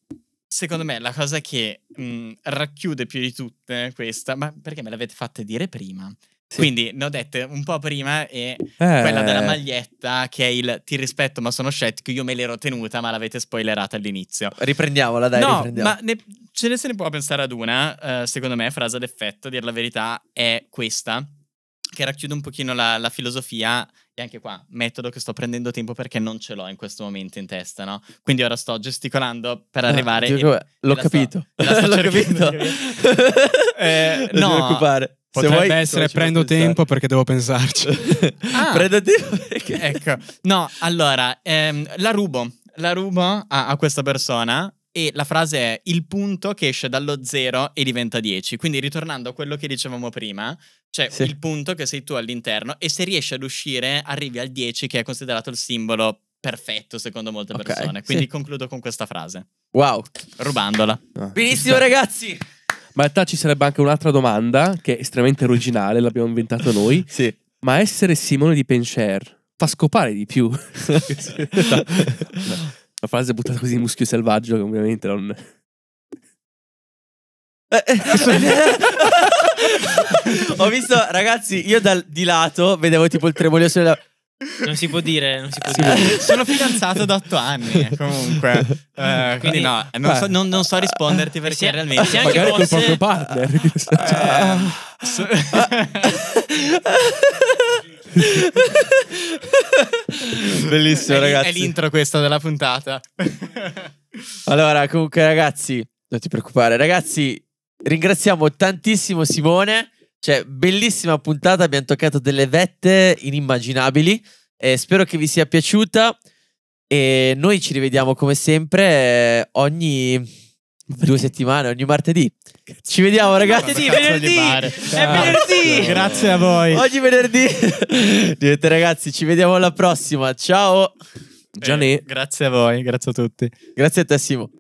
secondo me la cosa che mh, mm, racchiude più di tutte questa, ma perché me l'avete fatta dire prima? Sì. Quindi ne ho dette un po' prima e eh. quella della maglietta che è il ti rispetto ma sono scettico, io me l'ero tenuta ma l'avete spoilerata all'inizio. Riprendiamola dai, no, riprendiamola. ma ne, ce ne se ne può pensare ad una, eh, secondo me frase d'effetto, a dir la verità, è questa, che racchiude un pochino la, la filosofia e anche qua metodo che sto prendendo tempo perché non ce l'ho in questo momento in testa, no? Quindi ora sto gesticolando per eh, arrivare... Ah, e, l'ho capito, sto, l'ho capito. capito. eh, non no, preoccupare Potrebbe vuoi, essere prendo tempo perché devo pensarci. ah, prendo tempo perché... Ecco. No, allora, ehm, la rubo. La rubo a, a, questa persona e la frase è il punto che esce dallo 0 e diventa 10. Quindi ritornando a quello che dicevamo prima, c'è cioè sì. il punto che sei tu all'interno e se riesci ad uscire arrivi al 10 che è considerato il simbolo perfetto secondo molte okay, persone. Quindi sì. concludo con questa frase. Wow. Rubandola. Ah. Benissimo ragazzi. Ma in realtà ci sarebbe anche un'altra domanda che è estremamente originale, l'abbiamo inventato noi. sì. Ma essere Simone di Pencher fa scopare di più? no. La frase buttata così di muschio selvaggio che ovviamente non... Eh, eh. Ho visto, ragazzi, io dal, di lato vedevo tipo il tremolio sulla... Non si può dire, non si può dire. Sono fidanzato da otto anni, eh, comunque. Eh, quindi, quindi, no, non so, non, non so, eh, risponderti eh, perché se, realmente... Se anche magari fosse... col proprio partner. Eh, cioè. so... Bellissimo, ragazzi. È l'intro questa della puntata. allora, comunque, ragazzi, non ti preoccupare. Ragazzi, ringraziamo tantissimo Simone. Cioè, bellissima puntata, abbiamo toccato delle vette inimmaginabili. Eh, spero che vi sia piaciuta. E noi ci rivediamo come sempre eh, ogni due settimane ogni martedì. Ci vediamo ragazzi. Martedì, venerdì. È venerdì. Grazie a voi. Oggi venerdì. Niente ragazzi, ci vediamo alla prossima. Ciao. Gianni. Eh, grazie a voi, grazie a tutti. Grazie a te Simo.